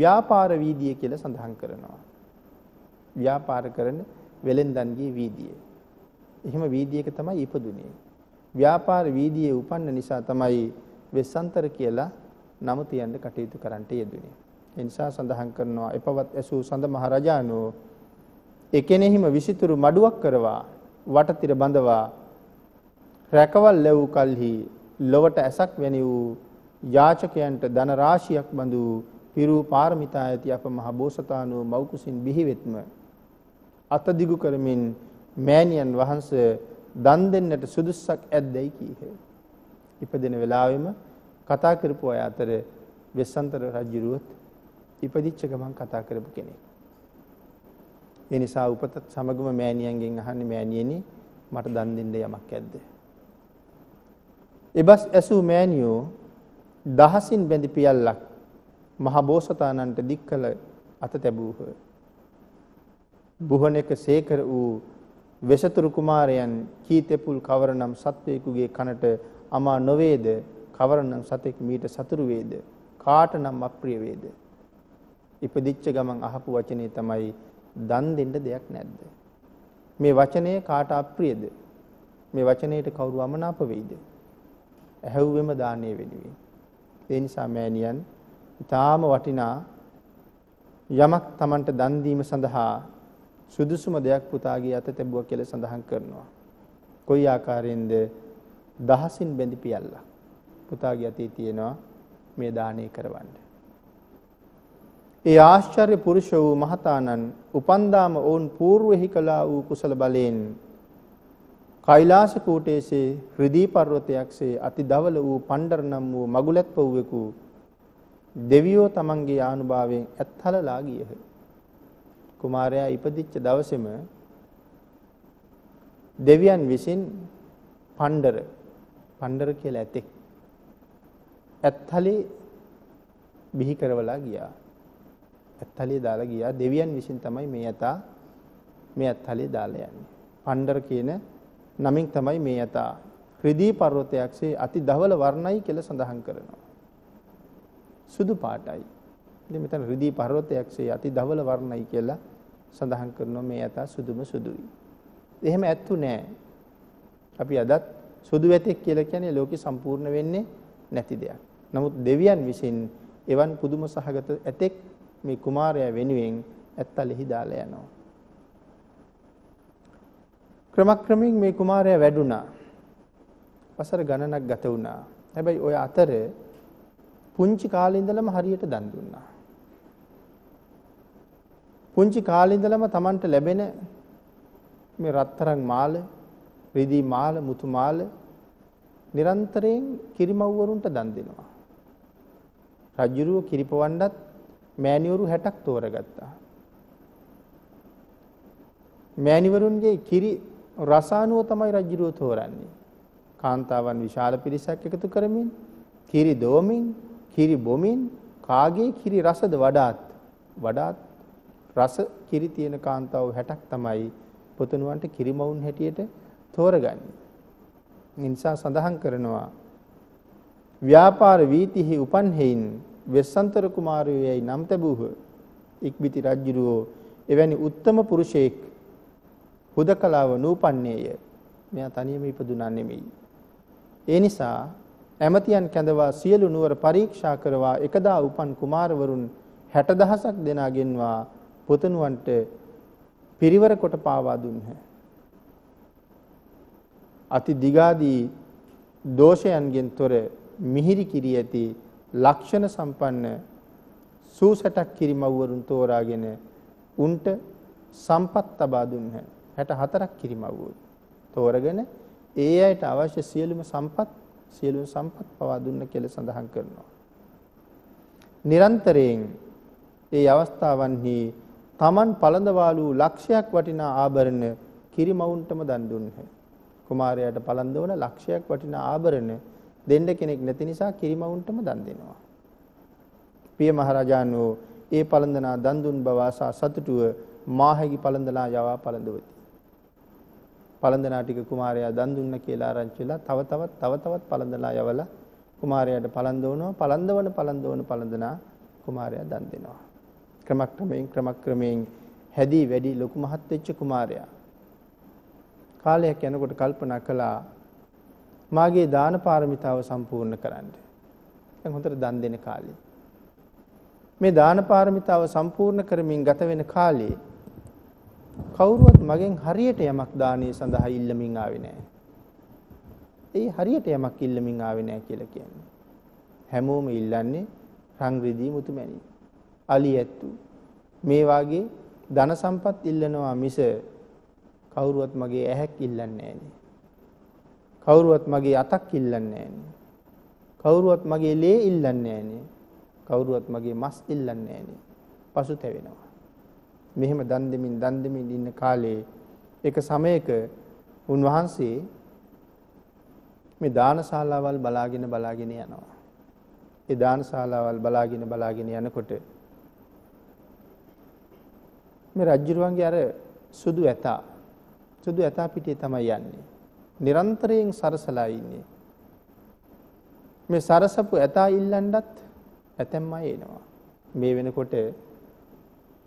Speaker 1: ව්‍යාපාර වීදිය කියලා සඳහන් කරනවා. ව්‍යාපාර කරන වෙලෙන්දන්ගේ වීදිය. එහෙම වීදියක තමයි ඉපදුනේ. ව්‍යාපාර වීදියේ උපන්න නිසා තමයි වෙස්සන්තර කියලා නම තියන්න කටයුතු කරන්නට යෙදුනේ. ඒ නිසා සඳහන් කරනවා එපවත් ඇසූ සඳ මහරජාණෝ එකෙනෙහිම විසිතුරු මඩුවක් කරවා වටතිර බඳවා රැකවල් ලැබූ කල්හි ලොවට ඇසක් වැනි වූ යාචකයන්ට ධන රාශියක් බඳු පිරූ පාරමිතා ඇති අප මහ බෝසතාණෝ මෞකුසින් බිහිවෙත්ම අත දිගු කරමින් මෑණියන් වහන්සේ දන් දෙන්නට සුදුස්සක් ඇද්දයි කීහ. ඉපදෙන වෙලාවෙම කතා කරපු අය අතර වෙස්සන්තර රජුරුවත් ඉපදිච්ච ගමන් කතා කරපු කෙනෙක්. ඒ නිසා උපත සමගම මෑණියන්ගෙන් අහන්නේ මෑණියනි මට දන් දෙන්න යමක් ඇද්ද? එබස් ඇසූ මෑණියෝ දහසින් බැඳි පියල්ලක් මහ බෝසතාණන්ට දික් කළ අත තැබූහ. බුහනක සේකර වූ වෙසතුරු කුමාරයන් කීතෙපුල් කවරනම් සත්වයෙකුගේ කනට අමා නොවේද කවරනම් සතෙක් මීට සතුරු වේද කාටනම් අප්‍රිය වේද ඉපදිච්ච ගමන් අහපු වචනේ තමයි දන් දෙන්න දෙයක් නැද්ද මේ වචනේ කාට අප්‍රියද මේ වචනේට කවුරු අමනාප වෙයිද ඇහැව්වෙම දානේ වෙනුවෙන් ඒ නිසා මෑණියන් ඊටාම වටිනා යමක් Tamanට දන් දීම සඳහා සුදුසුම දෙයක් පුතාගේ අත තිබුවා කියලා සඳහන් කරනවා. කොයි ආකාරයෙන්ද දහසින් බැඳි පියල්ලා පුතාගේ අතේ තියෙනවා මේ දානය කරවන්න. ඒ ආශ්චර්ය පුරුෂ වූ මහතානන් උපන්දාම ඔවුන් పూర్වෙහි කළා වූ කුසල බලයෙන් කෛලාස කූටේසේ රිදී පර්වතයක්සේ අති දවල වූ පණ්ඩර නම් වූ මගුලැත් පව්වෙකු දෙවියෝ තමන්ගේ ආනුභාවයෙන් ඇත්හලලා ගියහ. කුමාරයා ඉපදිච්ච දවසෙම දෙවියන් විසින් පණ්ඩර පණ්ඩර කියලා ඇතෙක් ඇත්හලේ බිහි කරවලා ගියා. ඇත්හලේ දාලා ගියා. දෙවියන් විසින් තමයි මේ ඇතා මේ ඇත්හලේ දාලා යන්නේ. පණ්ඩර කියන නමින් තමයි මේ යථා ක්‍රිදී පර්වතයක්සේ අති ධවල වර්ණයි කියලා සඳහන් කරනවා. සුදු පාටයි. ඉතින් මෙතන රිදී පර්වතයක්සේ අති ධවල වර්ණයි කියලා සඳහන් කරනවා මේ යථා සුදුම සුදුයි. එහෙම ඇත්තු නෑ. අපි අදත් සුදු වැතෙක් කියලා කියන්නේ ලෝකේ සම්පූර්ණ වෙන්නේ නැති දෙයක්. නමුත් දෙවියන් විසින් එවන් පුදුම සහගත ඇතෙක් මේ කුමාරයා වෙනුවෙන් ඇත්තලෙහි දාලා යනවා. ක්‍රමක්‍රමයෙන් මේ කුමාරයා වැඩුණා. වසර ගණනක් ගත වුණා. හැබැයි ওই අතර පුංචි කාලේ ඉඳලම හරියට දන් දුන්නා. පුංචි කාලේ ඉඳලම Tamanට ලැබෙන මේ රත්තරන් මාල, රිදී මාල, මුතු මාල නිරන්තරයෙන් කිරිමව්වරුන්ට දන් දෙනවා. රජුරුව කිරිපවන්නත් මෑණිවරු 60ක් තෝරගත්තා. මෑණිවරුන්ගේ කිරි රසානුව තමයි රජ්ජුරුව තෝරන්නේ. කාන්තාවන් විශාල පිරිසක් එකතු කරමින් කිරි දෝමින් කිරි බොමින් කාගේ කිරි රසද වඩාත් වඩාත් රස කිරි තියෙන කාන්තාව 60ක් තමයි පුතුණුවන්ට කිරිමවුන් හැටියට තෝරගන්නේ. නිසා සඳහන් කරනවා ව්‍යාපාර වීතිහි උපන්හෙයින් වෙස්සන්තර කුමාරයෝ යයි නම් ලැබූහ. ඉක්බිති රජුරෝ එවැනි උත්තම පුරුෂයෙක් හුදකලාව නූපන්නේය. මෙයා තනියම ඉපදුනා නෙමෙයි. ඒ නිසා ඇමතියන් කැඳවා සියලු නුවර පරීක්ෂා කරවා එකදා උපන් කුමාරවරුන් 60000ක් දෙනාගෙන්වා පුතණුවන්ට පිරිවර කොට පාවා දුන්හ. අති දිගාදී දෝෂයන්ගෙන් තොර මිහිරි කිරි ඇති ලක්ෂණ සම්පන්න සූසටක් කිරි මව්වරුන් තෝරාගෙන උන්ට සම්පත් ලබා දුන්හ. 64ක් කිරිමව්වෝයි. තෝරගෙන ඒ අයට අවශ්‍ය සියලුම සම්පත් සියලුම සම්පත් පවා දුන්න කියලා සඳහන් කරනවා. නිරන්තරයෙන් ඒ අවස්ථාවන්හි තමන් පළඳවාලු ලක්ෂයක් වටිනා ආභරණ කිරිමවුන්ටම දන් දුන්හ. කුමාරයාට පළඳවන ලක්ෂයක් වටිනා ආභරණ දෙන්න කෙනෙක් නැති නිසා කිරිමවුන්ටම දන් දෙනවා. පිය මහරජාණෝ ඒ පළඳනා දන් දුන් බව ආසා සතුටුව මාහිගි පළඳලා යවා පළඳවති. පළඳනාටික කුමාරයා දන් දුන්න කියලා ආරංචි වෙලා තව තවත් තව තවත් පළඳලා යවලා කුමාරයාට පළඳවනවා පළඳවන පළඳවන පළඳනා කුමාරයා දන් දෙනවා ක්‍රමක්‍රමයෙන් ක්‍රමක්‍රමයෙන් හැදී වැඩි ලොකු මහත් වෙච්ච කුමාරයා කාලයක් යනකොට කල්පනා කළා මාගේ දාන පාරමිතාව සම්පූර්ණ කරන්න. දැන් හොඳට දන් දෙන කාලේ. මේ දාන පාරමිතාව සම්පූර්ණ කරමින් ගත වෙන කාලේ කවුරුවත් මගෙන් හරියට යමක් දානේ සඳහා ඉල්ලමින් ආවේ නැහැ. ඒ හරියට යමක් ඉල්ලමින් ආවේ නැහැ කියලා කියන්නේ. හැමෝම ඉල්ලන්නේ රංග්‍රිදී මුතුමැණි. අලියැත්තු මේ වාගේ ධන සම්පත් ඉල්ලනවා මිස කවුරුවත් මගේ ඇහැක් ඉල්ලන්නේ නැහැ. කවුරුවත් මගේ අතක් ඉල්ලන්නේ නැහැ. කවුරුවත් මගේ ලේ ඉල්ලන්නේ නැහැ. කවුරුවත් මගේ මස් ඉල්ලන්නේ නැහැ. පසුතැවෙනවා. මෙහෙම දන් දෙමින් දන් දෙමින් ඉන්න කාලේ එක සමයක උන්වහන්සේ මේ දානශාලාවල් බලාගෙන බලාගෙන යනවා. ඒ දානශාලාවල් බලාගෙන බලාගෙන යනකොට මේ රජුරුවන්ගේ අර සුදු ඇතා සුදු ඇතා පිටේ තමයි යන්නේ. නිරන්තරයෙන් සරසලා ඉන්නේ. මේ සරසපු ඇතා ඉල්ලන්නත් ඇතැම්මයි එනවා. මේ වෙනකොට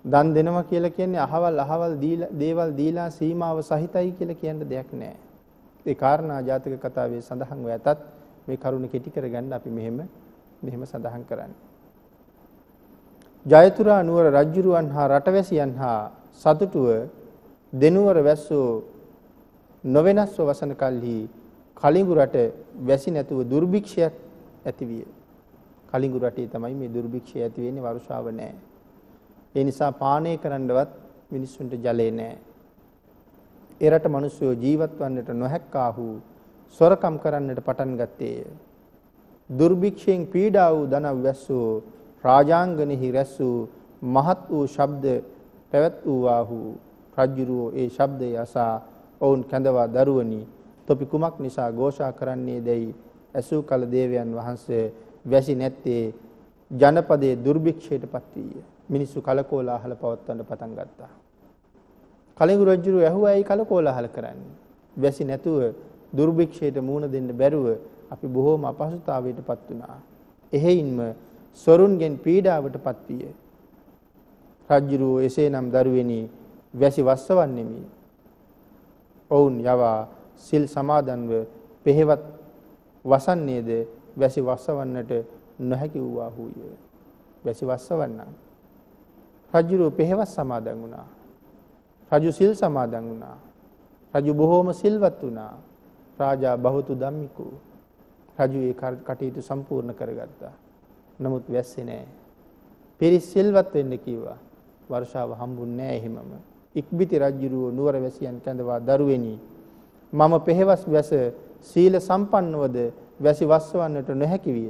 Speaker 1: දන් දෙනවා කියලා කියන්නේ අහවල් අහවල් දේවල් දීලා සීමාව සහිතයි කියලා කියන්න දෙයක් නෑ. ඒ කාරණා ජාතක කතාවේ සඳහන් වෙ ඇතත් මේ කරුණ කෙටි කරගන්න අපි මෙහෙම මෙහෙම සඳහන් කරන්නේ. ජයතුරා නුවර රජුරුවන් හා රටවැසියන් හා සතුටුව දෙනුවර වැස්සෝ නොවෙනස්ව වසන කල්හි කලිඟු රට වැසි නැතුව දුර්භික්ෂයක් ඇතිවිය. කලිඟු රටේ තමයි මේ දුර්භික්ෂය ඇති වෙන්නේ වර්ෂාව නැහැ. ඒ නිසා පානය කරන්නවත් මිනිස්සුන්ට ජලය නෑ. එරට මිනිස්සු ජීවත් වන්නට නොහැක්කාහු සොරකම් කරන්නට පටන් ගත්තේය. දුර්භික්ෂයෙන් පීඩා වූ ධනව වැස්සෝ රාජාංගනෙහි රැස්සූ මහත් වූ ශබ්ද පැවැත් වූවාහු රජ්ජුරුවෝ ඒ ශබ්දය අසා ඔවුන් කැඳවා දරුවනි තොපි කුමක් නිසා ഘോഷා කරන්නේ දැයි ඇසූ කල දේවයන් වහන්සේ වැසි නැත්තේ ජනපදයේ දුර්භික්ෂයට පත් වීය. මිනිස්සු කලකෝලාහල පවත්වන්න පටන් ගත්තා. කලින් රජුරු ඇහුවා ඇයි කලකෝලාහල කරන්නේ? වැසි නැතුව දුර්භික්ෂයට මුහුණ දෙන්න බැරුව අපි බොහෝම අපහසුතාවයට පත් වුණා. එහෙයින්ම සොරුන්ගෙන් පීඩාවට පත් විය. රජුරු එසේනම් දරුවෙනි වැසි වස්සවන්නේමි. ඔවුන් යවා සිල් සමාදන්ව පෙහෙවත් වසන්නේද වැසි වස්සවන්නට නොහැකි වූවාහුය. වැසි වස්සවන්නා රජුරෝ පෙහෙවස් සමාදන් වුණා. රජු සිල් සමාදන් වුණා. රජු බොහෝම සිල්වත් වුණා. රාජා බහුතු ධම්මිකෝ. රජු ඒ කටයුතු සම්පූර්ණ කරගත්තා. නමුත් වැස්සේ නෑ. පිරිස් සිල්වත් වෙන්න කිව්වා. වර්ෂාව හම්බුන්නේ නෑ එහෙමම. ඉක්බිති රජුරෝ නුවර වැසියන් කැඳවා දරුවෙනි මම පෙහෙවස් වැස සීල සම්පන්නවද වැසි වස්සවන්නට නොහැකි විය.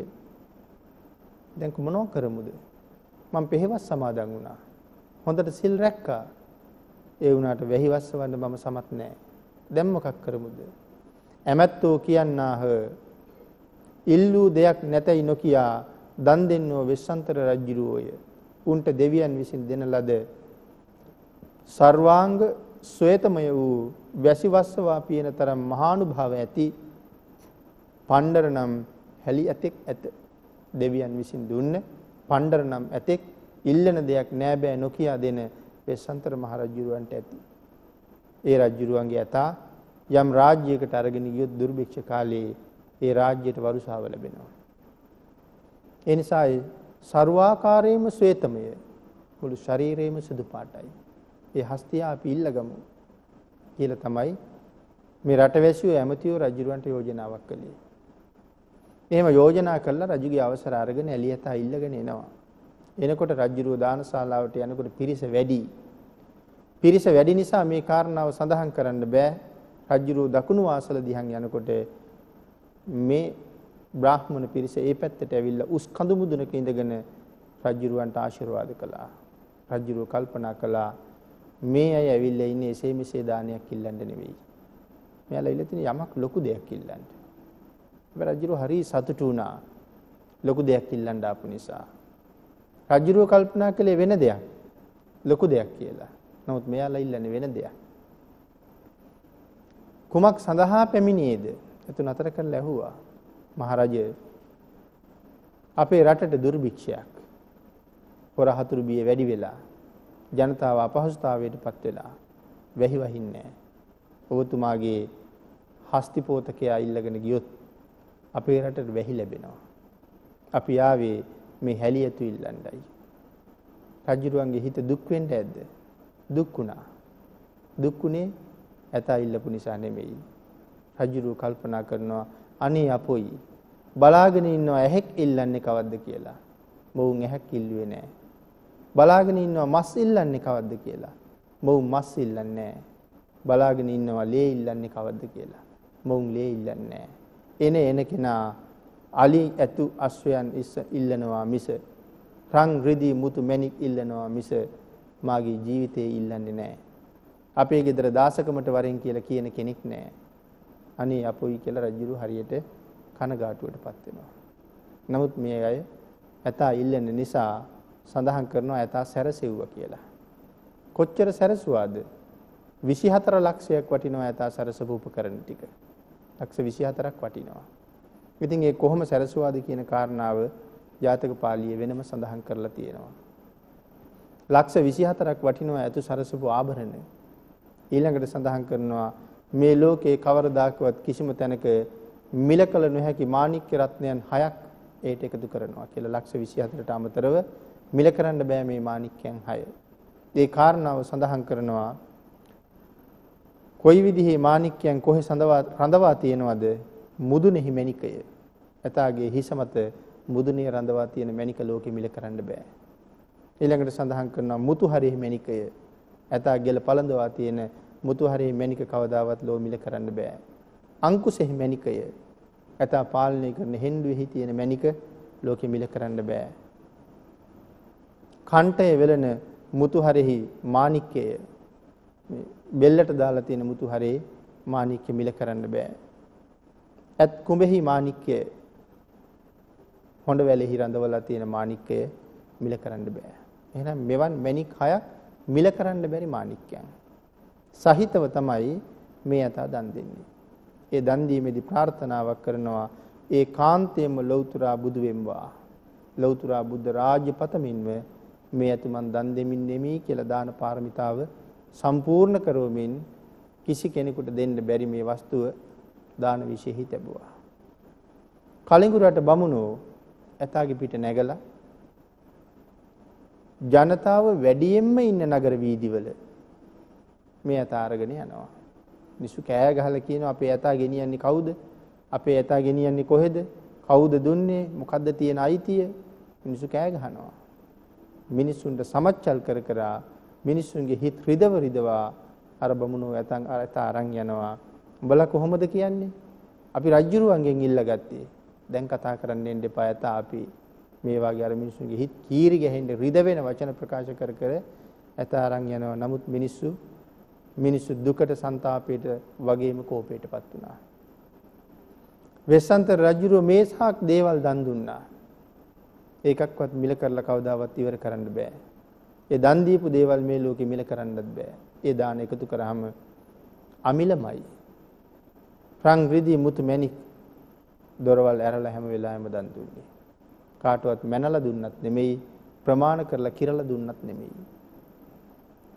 Speaker 1: දැන් කොමනෝ කරමුද? මම පෙහෙවස් සමාදන් වුණා. හොඳට සිල් රැක්කා. ඒ වුණාට වැහිවස්ස වන්න මම සමත් නෑ. දැන් මොකක් කරමුද? ඇමැත්තෝ කියන්නාහ. ඉල්ලූ දෙයක් නැතයි නොකියා දන් දෙන්නෝ වෙස්සන්තර රජුරෝය. උන්ට දෙවියන් විසින් දෙන ලද සර්වාංග ශ්වේතමය වූ වැසිවස්සවා පියන තරම් මහානුභාව ඇති පණ්ඩර නම් හැලි ඇතෙක් ඇත. දෙවියන් විසින් දුන්න පණ්ඩර නම් ඇතෙක් ඉල්ලන දෙයක් නෑ බෑ නොකියා දෙන වෙස්සන්තර මහ රජුරවන්ට ඇති. ඒ රජුරවන්ගේ ඇතා යම් රාජ්‍යයකට අරගෙන ගියොත් දුර්භික්ෂ කාලයේ ඒ රාජ්‍යයට වරුසාව ලැබෙනවා. ඒ නිසා ਸਰවාකාරයේම ශ්වේතමය මුළු ශරීරයේම සුදු පාටයි. ඒ හස්තියා අපි ඉල්ලගමු කියලා තමයි මේ රටවැසියෝ ඇමතිවෝ රජුරවන්ට යෝජනාවක් කළේ. එහෙම යෝජනා කළා රජුගේ අවසර අරගෙන එළියට අයිල්ලගෙන එනවා. එනකොට රජ්ජුරුව දානශාලාවට යනකොට පිරිස වැඩි. පිරිස වැඩි නිසා මේ කාරණාව සඳහන් කරන්න බෑ. රජ්ජුරුව දකුණු වාසල දිහන් යනකොට මේ බ්‍රාහ්මණ පිරිස ඒ පැත්තට ඇවිල්ලා උස් කඳු මුදුනක ඉඳගෙන රජ්ජුරුවන්ට ආශිර්වාද කළා. රජ්ජුරුව කල්පනා කළා මේ අය ඇවිල්ලා ඉන්නේ එසේ මෙසේ දානයක් ඉල්ලන්න නෙවෙයි. මෙයාලා ඉල්ල තියෙන යමක් ලොකු දෙයක් ඉල්ලන්න. හැබැයි රජ්ජුරුව හරි සතුටු වුණා. ලොකු දෙයක් ඉල්ලන්න ආපු නිසා. රජුරුව කල්පනා කළේ වෙන දෙයක්. ලොකු දෙයක් කියලා. නමුත් මෙයාලා ඉල්ලන්නේ වෙන දෙයක්. කුමක් සඳහා පැමිණියේද? එතු නතර කරලා ඇහුවා. මහරජය අපේ රටට දුර්භික්ෂයක්. හොර හතුරු බිය වැඩි වෙලා ජනතාව අපහසුතාවයට පත් වෙලා වැහි වහින්නේ නැහැ. ඔබතුමාගේ හස්ති පෝතකයා ඉල්ලගෙන ගියොත් අපේ රටට වැහි ලැබෙනවා. අපි ආවේ මේ හැලිය ඇතු ඉල්ලන්නයි. රජුරුවන්ගේ හිත දුක් වෙන්න ඇද්ද? දුක් වුණා. දුක් උනේ ඇතා ඉල්ලපු නිසා නෙමෙයි. රජුරුව කල්පනා කරනවා අනේ අපොයි බලාගෙන ඉන්නවා ඇහෙක් ඉල්ලන්නේ කවද්ද කියලා. මොවුන් ඇහෙක් ඉල්ලුවේ නෑ. බලාගෙන ඉන්නවා මස් ඉල්ලන්නේ කවද්ද කියලා. මොවුන් මස් ඉල්ලන්නේ නෑ. බලාගෙන ඉන්නවා ලේ ඉල්ලන්නේ කවද්ද කියලා. මොවුන් ලේ ඉල්ලන්නේ නෑ. එන එන කෙනා අලි ඇතු අශ්වයන් ඉල්ලනවා මිස රන් රිදී මුතු මැණික් ඉල්ලනවා මිස මාගේ ජීවිතේ ඉල්ලන්නේ නැහැ. අපේ ගෙදර දාසකමට වරෙන් කියලා කියන කෙනෙක් නැහැ. අනේ අපොයි කියලා රජුරු හරියට කනගාටුවටපත් වෙනවා. නමුත් මේ අය ඇතා ඉල්ලන නිසා සඳහන් කරනවා ඇතා සැරසෙව්වා කියලා. කොච්චර සැරසුවාද? 24 ලක්ෂයක් වටිනවා ඇතා සැරසපු උපකරණ ටික. ලක්ෂ 24ක් වටිනවා. ඉතින් ඒ කොහොම සැරසුවාද කියන කාරණාව ජාතක පාලිය වෙනම සඳහන් කරලා තියෙනවා. ලක්ෂ 24ක් වටිනවා ඇතු සරසපු ආභරණ. ඊළඟට සඳහන් කරනවා මේ ලෝකේ කවරදාකවත් කිසිම තැනක මිලකල නොහැකි මාණික්ක රත්නයන් 6ක් ඒට එකතු කරනවා කියලා ලක්ෂ 24ට අමතරව මිල කරන්න බෑ මේ මාණික්කයන් 6. ඒ කාරණාව සඳහන් කරනවා කොයි විදිහේ මාණික්කයන් කොහේ රඳවා තියෙනවද මුදුනේහි මණිකය ඇතාගේ හිස මත මුදුනේ රඳවා තියෙන මණික ලෝකෙ මිල කරන්න බෑ ඊළඟට සඳහන් කරනවා මුතු හරිහි මණිකය ඇතා ගෙල පළඳවා තියෙන මුතු හරිහි මණික කවදාවත් ලෝ මිල කරන්න බෑ අංකුසෙහි මණිකය ඇතා පාලනය කරන හෙන්ඩුවේහි තියෙන මණික ලෝකෙ මිල කරන්න බෑ කණ්ඨය වෙලෙන මුතු හරිහි මාණික්කය බෙල්ලට දාලා තියෙන මුතු හරේ මාණික්කෙ මිල කරන්න බෑ ඇත් කුඹෙහි මාණික්කය හොඬ වැලෙහි රඳවලා තියෙන මාණික්කය මිල කරන්න බෑ. එහෙනම් මෙවන් මණික් හයක් මිල කරන්න බැරි මාණික්කයන්. සහිතව තමයි මේ යථා දන් දෙන්නේ. ඒ දන් දීමේදී ප්‍රාර්ථනාවක් කරනවා ඒ කාන්තේම ලෞතුරා බුදු වෙම්වා. ලෞතුරා බුද්ධ රාජ්‍ය පතමින්ම මේ ඇතුමන් දන් දෙමින් නෙමී කියලා දාන පාරමිතාව සම්පූර්ණ කරවමින් කිසි කෙනෙකුට දෙන්න බැරි මේ වස්තුව දාන විශය හිතැබවා. කලින්ගුරට බමුණෝ ඇතාගේ පිට නැගල ජනතාව වැඩියෙන්ම ඉන්න නගර වීදිවල මේ ඇතාරගෙන යනවා. මිසු කෑ ගහල කියන අපේ ඇතා ගෙනියන්නේ කවුද අපේ ඇතා ගෙනියන්නේ කොහෙද කවුද දුන්නේ මොකක්ද තියෙන අයිතිය මිනිසු කෑ ගහනවා. මිනිස්සුන්ට සමච්චල් කර කරා මිනිස්සුන්ගේ හිත් රිදව රිදවා අර බමුණෝ ඇතන් අරතා අරන් යනවා උඹලා කොහොමද කියන්නේ? අපි රජ්ජුරුවන්ගෙන් ඉල්ලගත්තේ. දැන් කතා කරන්න එන්න එපා යත අපි මේ වගේ අර මිනිස්සුන්ගේ හිත් කීරි ගැහෙන්න රිද වෙන වචන ප්‍රකාශ කර කර ඇත අරන් යනවා. නමුත් මිනිස්සු මිනිස්සු දුකට, ਸੰతాපයට වගේම කෝපයටපත් වුණා. වෙස්සන්තර රජුරෝ මේසාක් දේවල් දන් දුන්නා. ඒකක්වත් මිල කරලා කවදාවත් ඉවර කරන්න බෑ. ඒ දන් දීපු දේවල් මේ ලෝකෙ මිල කරන්නත් බෑ. ඒ දාන එකතු කරාම අමිලමයි. රංග්‍රිදී මුතු මැණික් දොරවල් ඇරලා හැම වෙලාවෙම දන් දුන්නේ. කාටවත් මැනලා දුන්නත් නෙමෙයි ප්‍රමාණ කරලා කිරලා දුන්නත් නෙමෙයි.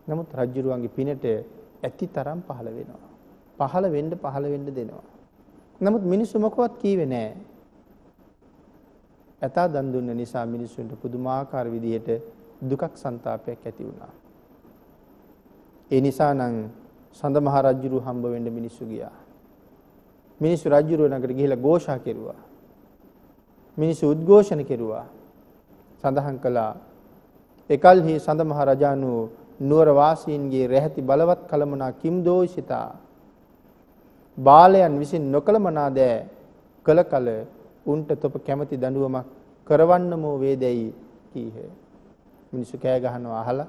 Speaker 1: නමුත් රජුරුවන්ගේ පිනට ඇති තරම් පහළ වෙනවා. පහළ වෙන්න පහළ වෙන්න දෙනවා. නමුත් මිනිස්සු මොකවත් කීවේ නෑ. ඇතා දන් දුන්න නිසා මිනිස්සුන්ට පුදුමාකාර විදිහට දුකක් ਸੰతాපයක් ඇති වුණා. ඒ නිසා නම් සඳ මහ රජුරු හම්බ වෙන්න මිනිස්සු ගියා. මිනිස්සු රජුරුව ළඟට ගිහිලා ഘോഷා කෙරුවා. මිනිස්සු උද්ඝෝෂණ කෙරුවා. සඳහන් කළා එකල්හි සඳ මහ රජාණෝ නුවර වාසීන්ගේ රැහැති බලවත් කලමනා කිම් දෝෂිතා බාලයන් විසින් නොකලමනා දෑ කල කල උන්ට තොප කැමති දඬුවමක් කරවන්නමෝ වේදැයි කීහ මිනිසු කෑ ගහනවා අහලා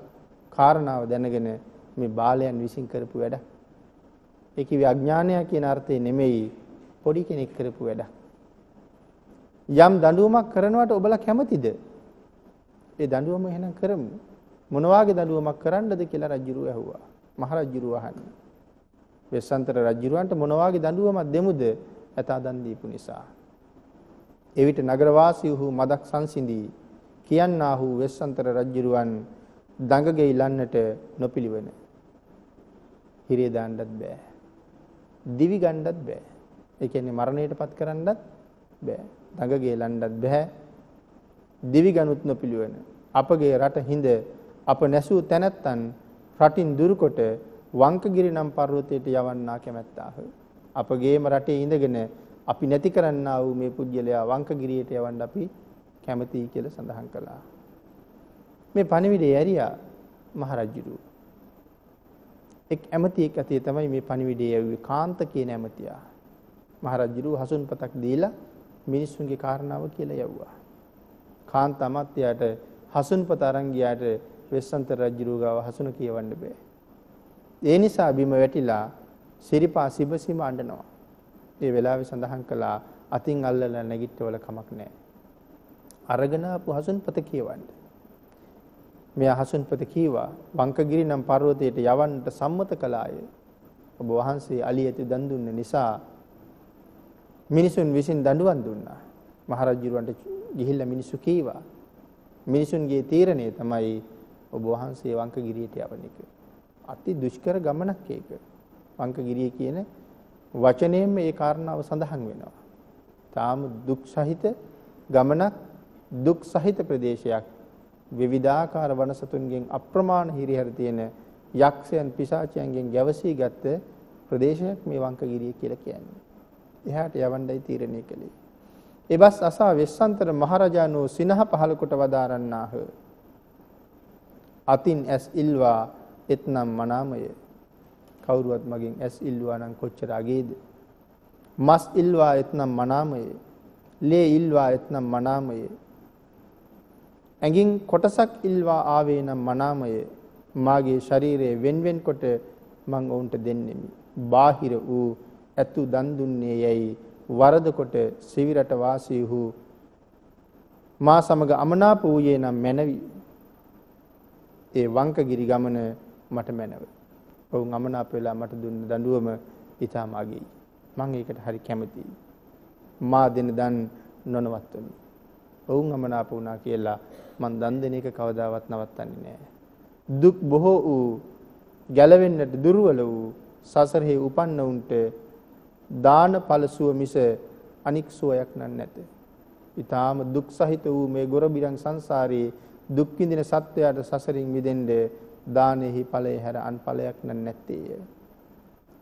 Speaker 1: කාරණාව දැනගෙන මේ බාලයන් විසින් කරපු වැඩ. ඒ කිවි අඥානය කියන අර්ථය නෙමෙයි පොඩි කෙනෙක් කරපු වැඩක්. යම් දඬුවමක් කරනවට ඔබලා කැමතිද? ඒ දඬුවම එහෙනම් කරමු. මොන වාගේ දඬුවමක් කරන්නද කියලා රජුරුව ඇහුවා. මහරජුරුව අහන්නේ. වෙස්සන්තර රජුරවන්ට මොන වාගේ දඬුවමක් දෙමුද? ඇතා දන් දීපු නිසා. එවිට නගරවාසීහු මදක් සංසිඳී කියන්නාහු වෙස්සන්තර රජුරුවන් දඟගෙ ඉලන්නට නොපිළිවෙන. හිරේ දාන්නත් බෑ. දිවි ගන්නත් බෑ. ඒ කියන්නේ මරණයටපත් කරන්නත් බෑ. දඟ ගේලන්නත් බෑ. දිවි ගනුත් නොපිළිවෙන අපගේ රට හිඳ අප නැසූ තැනැත්තන් රටින් දුරුකොට වංකගිරි නම් පර්වතයට යවන්නා කැමැත්තාහ. අපගේම රටේ ඉඳගෙන අපි නැති කරන්නා වූ මේ පුජ්‍යලයා වංකගිරියට යවන්න අපි කැමතියි කියලා සඳහන් කළා. මේ පණිවිඩය ඇරියා මහරජුරු. එක් ඇමතියෙක් ඇතේ තමයි මේ පණිවිඩය ඇව්වේ කාන්ත කියන ඇමතියා. මහරජුරු හසුන්පතක් දීලා මිනිස්සුන්ගේ කාරණාව කියලා යවුවා. කාන්ත අමාත්‍යයට හසුන්පත අරන් ගියාට වෙස්සන්තර රජුරු ගාව හසුන කියවන්න බෑ. ඒ නිසා බිම වැටිලා සිරිපා සිබසීම අඬනවා. ඒ වෙලාවේ සඳහන් කළා අතින් අල්ලලා නැගිටවල කමක් නැහැ. අරගෙන ආපු හසුන්පත කියවන්න. මෙයා හසුන්පත කීවා වංකගිරි නම් පර්වතයට යවන්නට සම්මත කළාය. ඔබ වහන්සේ අලියති දන් දුන්න නිසා මිනිසුන් විසින් දඬුවම් දුන්නා. මහරජුරවන්ට ගිහිල්ලා මිනිසු කීවා. මිනිසුන්ගේ තීරණය තමයි ඔබ වහන්සේ වංකගිරියට යවන එක. අති දුෂ්කර ගමනක් ඒක. වංකගිරිය කියන වචනයෙන් මේ කාරණාව සඳහන් වෙනවා. තාම දුක් සහිත ගමනක් දුක් සහිත ප්‍රදේශයක් විවිධාකාර වනසතුන්ගෙන් අප්‍රමාණ හිරිහැර තියෙන යක්ෂයන් පිසාචයන්ගෙන් ගැවසී ගත්ත ප්‍රදේශයක් මේ වංකගිරිය කියලා කියන්නේ. එහාට යවන්නයි තීරණය කළේ. එබස් අසා වෙස්සන්තර මහරජාණන් වූ සිනහ පහළ කොට වදාරන්නාහ. අතින් ඇස් ඉල්වා එත්නම් මනාමය. කවුරුවත් මගෙන් ඇස් ඉල්වා නම් කොච්චර අගේද? මස් ඉල්වා එත්නම් මනාමය. ලේ ඉල්වා එත්නම් මනාමය. ඇඟින් කොටසක් ඉල්වා ආවේ නම් මනාමය. මාගේ ශරීරයේ වෙන්වෙන් කොට මං ඔවුන්ට දෙන්නෙමි. බාහිර වූ ඇතු දන් දුන්නේ යැයි වරද කොට සිවිරට වාසී වූ මා සමග අමනාප වූයේ නම් මැනවි. ඒ වංකගිරි ගමන මට මැනව. ඔවුන් අමනාප වෙලා මට දුන්න දඬුවම ඊටම අගෙයි. මම ඒකට හරි කැමතියි. මා දෙන දන් නොනවත්වමි. ඔවුන් අමනාප වුණා කියලා මං දන් දෙන එක කවදාවත් නවත්තන්නේ නෑ. දුක් බොහෝ වූ ගැලවෙන්නට දුර්වල වූ සසරෙහි උපන්නවුන්ට දාන පළසුව මිස අනික් සුවයක් නන් නැත. ඊටාම දුක් සහිත වූ මේ ගොරබිරන් සංසාරයේ දුක් විඳින සත්වයාට සසරින් මිදෙන්න දානෙහි ඵලයේ හැර අන් ඵලයක් නන් නැත්තේය.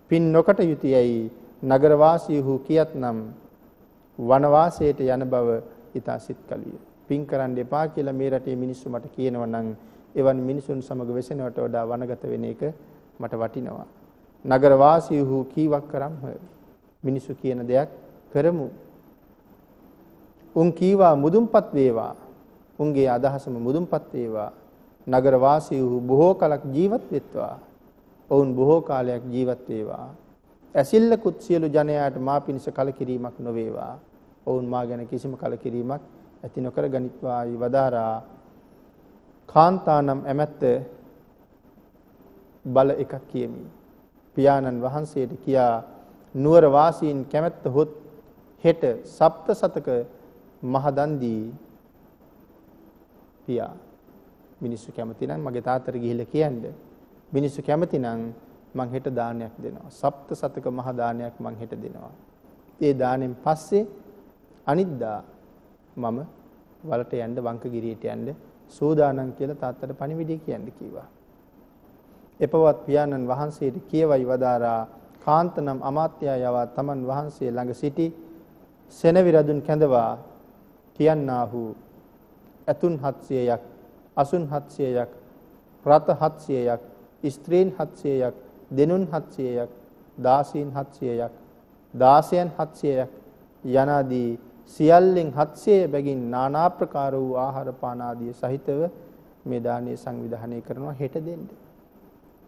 Speaker 1: පින් නොකට යුතියයි නගරවාසී වූ කියත්නම් වනවාසයට යන බව ඊතා සිත් කලිය. පින් කරන්න එපා කියලා මේ රටේ මිනිස්සු මට කියනවා නම් එවන් මිනිසුන් සමග වෙසෙනවට වඩා වනගත වෙන එක මට වටිනවා. නගරවාසී වූ කීවක් කරම්හ මිනිසු කියන දෙයක් කරමු. උන් කීවා මුදුන්පත් වේවා. උන්ගේ අදහසම මුදුන්පත් වේවා. නගර වාසීහු බොහෝ කලක් ජීවත් වෙත්වා. ඔවුන් බොහෝ කාලයක් ජීවත් වේවා. ඇසිල්ලකුත් සියලු ජනයාට මා පිණිස කලකිරීමක් නොවේවා. ඔවුන් මා ගැන කිසිම කලකිරීමක් ඇති නොකර ගනිත්වායි වදාරා කාන්තානම් ඇමැත්ත බල එකක් කියමි. පියාණන් වහන්සේට කියා නුවර වාසීන් කැමැත්ත හොත් හෙට සප්ත සතක මහදන්දී පියා මිනිස්සු කැමති නම් මගේ තාත්තට ගිහිල්ලා කියන්න මිනිස්සු කැමති නම් මං හෙට දානයක් දෙනවා සප්ත සතක මහ දානයක් මං හෙට දෙනවා ඒ දාණයෙන් පස්සේ අනිද්දා මම වලට යන්න වංකගිරියට යන්න සූදානම් කියලා තාත්තට පණිවිඩය කියන්න කිව්වා එපවත් පියාණන් වහන්සේට කියවයි වදාරා කාන්තනම් අමාත්‍යයා යවා තමන් වහන්සේ ළඟ සිටි සෙනවි රජුන් කැඳවා කියන්නාහු ඇතුන් 700ක් අසුන් 700ක් රත 700ක් ස්ත්‍රීන් 700ක් දෙනුන් 700ක් දාසීන් 700ක් දාසයන් 700ක් යනාදී සියල්ලෙන් 700 බැගින් নানা ප්‍රකාර වූ ආහාර පාන ආදී සහිතව මේ දානීය සංවිධානය කරනවා හෙට දෙන්නේ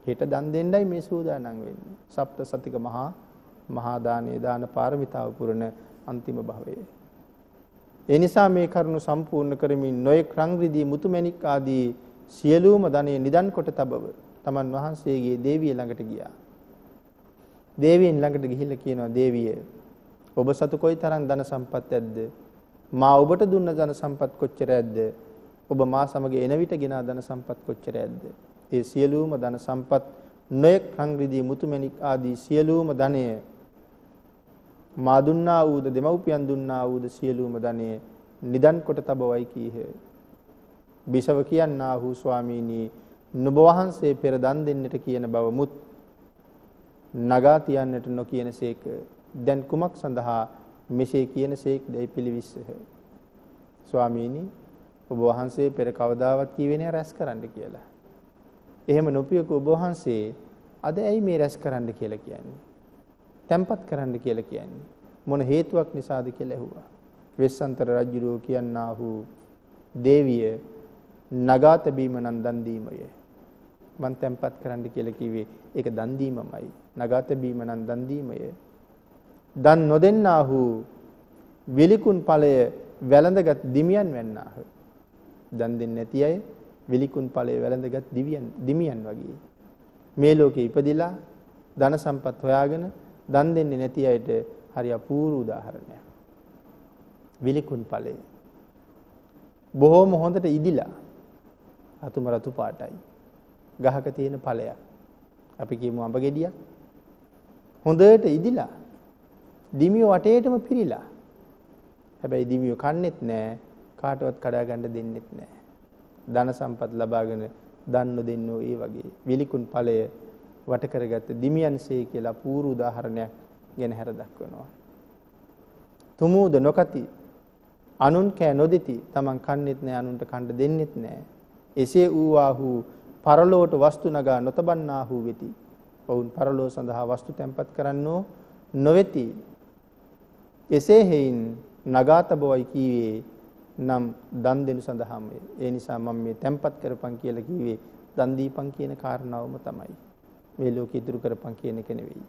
Speaker 1: හෙට දන් දෙන්නයි මේ සූදානම් වෙන්නේ. සප්ත සතික මහා මහා දානේ දාන පාරමිතාව පුරන අන්තිම භවයේ. ඒ නිසා මේ කරුණු සම්පූර්ණ කරමින් නොයෙක් රංග්‍රිදී මුතුමැණික් ආදී සියලුම ධනෙ නිදන් කොට තබව තමන් වහන්සේගේ දේවිය ළඟට ගියා. දේවියන් ළඟට ගිහිල්ලා කියනවා දේවිය ඔබ සතු කොයි තරම් ධන සම්පත් ඇද්ද? මා ඔබට දුන්න ධන සම්පත් කොච්චර ඇද්ද? ඔබ මා සමග එන විට ගෙනා ධන සම්පත් කොච්චර ඇද්ද? ඒ සියලුම ධන සම්පත් නොඑක් සංග්‍රීදී මුතුමැණික් ආදී සියලුම ධනය මා දුන්නා වූද දෙමව්පියන් දුන්නා වූද සියලුම ධනය නිදන් කොට තබවයි කීහ. බිසව කියන්නා වූ ස්වාමීනි නුඹ වහන්සේ පෙර දන් දෙන්නට කියන බව මුත් නගා තියන්නට නොකියනසේක. දැන් කුමක් සඳහා මෙසේ කියනසේක් දැයි පිළිවිස්සහ. ස්වාමීනි ඔබ වහන්සේ පෙර කවදාවත් කීවේ නෑ රැස් කරන්න කියලා. එහෙම නොපියක ඔබ වහන්සේ අද ඇයි මේ රැස් කරන්න කියලා කියන්නේ? තැම්පත් කරන්න කියලා කියන්නේ. මොන හේතුවක් නිසාද කියලා ඇහුවා. වෙස්සන්තර රජුරෝ කියන්නාහු දේවිය නගාත බීම නම් දන් දීමය. මං තැම්පත් කරන්න කියලා කිව්වේ ඒක දන් දීමමයි. නගාත බීම නම් දන් දීමය. දන් නොදෙන්නාහු විලිකුන් ඵලය වැළඳගත් දිමියන් වෙන්නාහ. දන් දෙන්නේ නැති අය විලිකුන් ඵලයේ වැළඳගත් දිවියන් දිමියන් වගේ. මේ ලෝකේ ඉපදිලා ධන සම්පත් හොයාගෙන දන් දෙන්නේ නැති අයට හරි අපූර්ව උදාහරණයක්. විලිකුන් ඵලයේ බොහොම හොඳට ඉදිලා අතුම රතු පාටයි. ගහක තියෙන ඵලයක්. අපි කියමු අඹ ගෙඩියක්. හොඳට ඉදිලා දිමිය වටේටම පිරීලා. හැබැයි දිමිය කන්නේත් නැහැ කාටවත් කඩා ගන්න දෙන්නෙත් නැහැ. ධන සම්පත් ලබාගෙන දන්නු දෙන්නෝ ඒ වගේ විලිකුන් ඵලය වට කරගත් දිමියන්සේ කියලා පූර්ව උදාහරණයක් ගැන හැර දක්වනවා. තුමූද නොකති අනුන් කෑ නොදෙති තමන් කන්නෙත් නෑ අනුන්ට කණ්ඩ දෙන්නෙත් නෑ. එසේ වූවාහු පරලෝට වස්තු නගා නොතබන්නාහු වෙති. ඔවුන් පරලෝ සඳහා වස්තු තැන්පත් කරන්නෝ නොවෙති. එසේ හෙයින් නගාතබවයි කීවේ නම් දන් දෙනු සඳහාම ඒ නිසා මම මේ තැම්පත් කරපන් කියලා කිව්වේ දන් දීපන් කියන කාරණාවම තමයි. මේ ලෝකෙ ඉතුරු කරපන් කියන එක නෙවෙයි.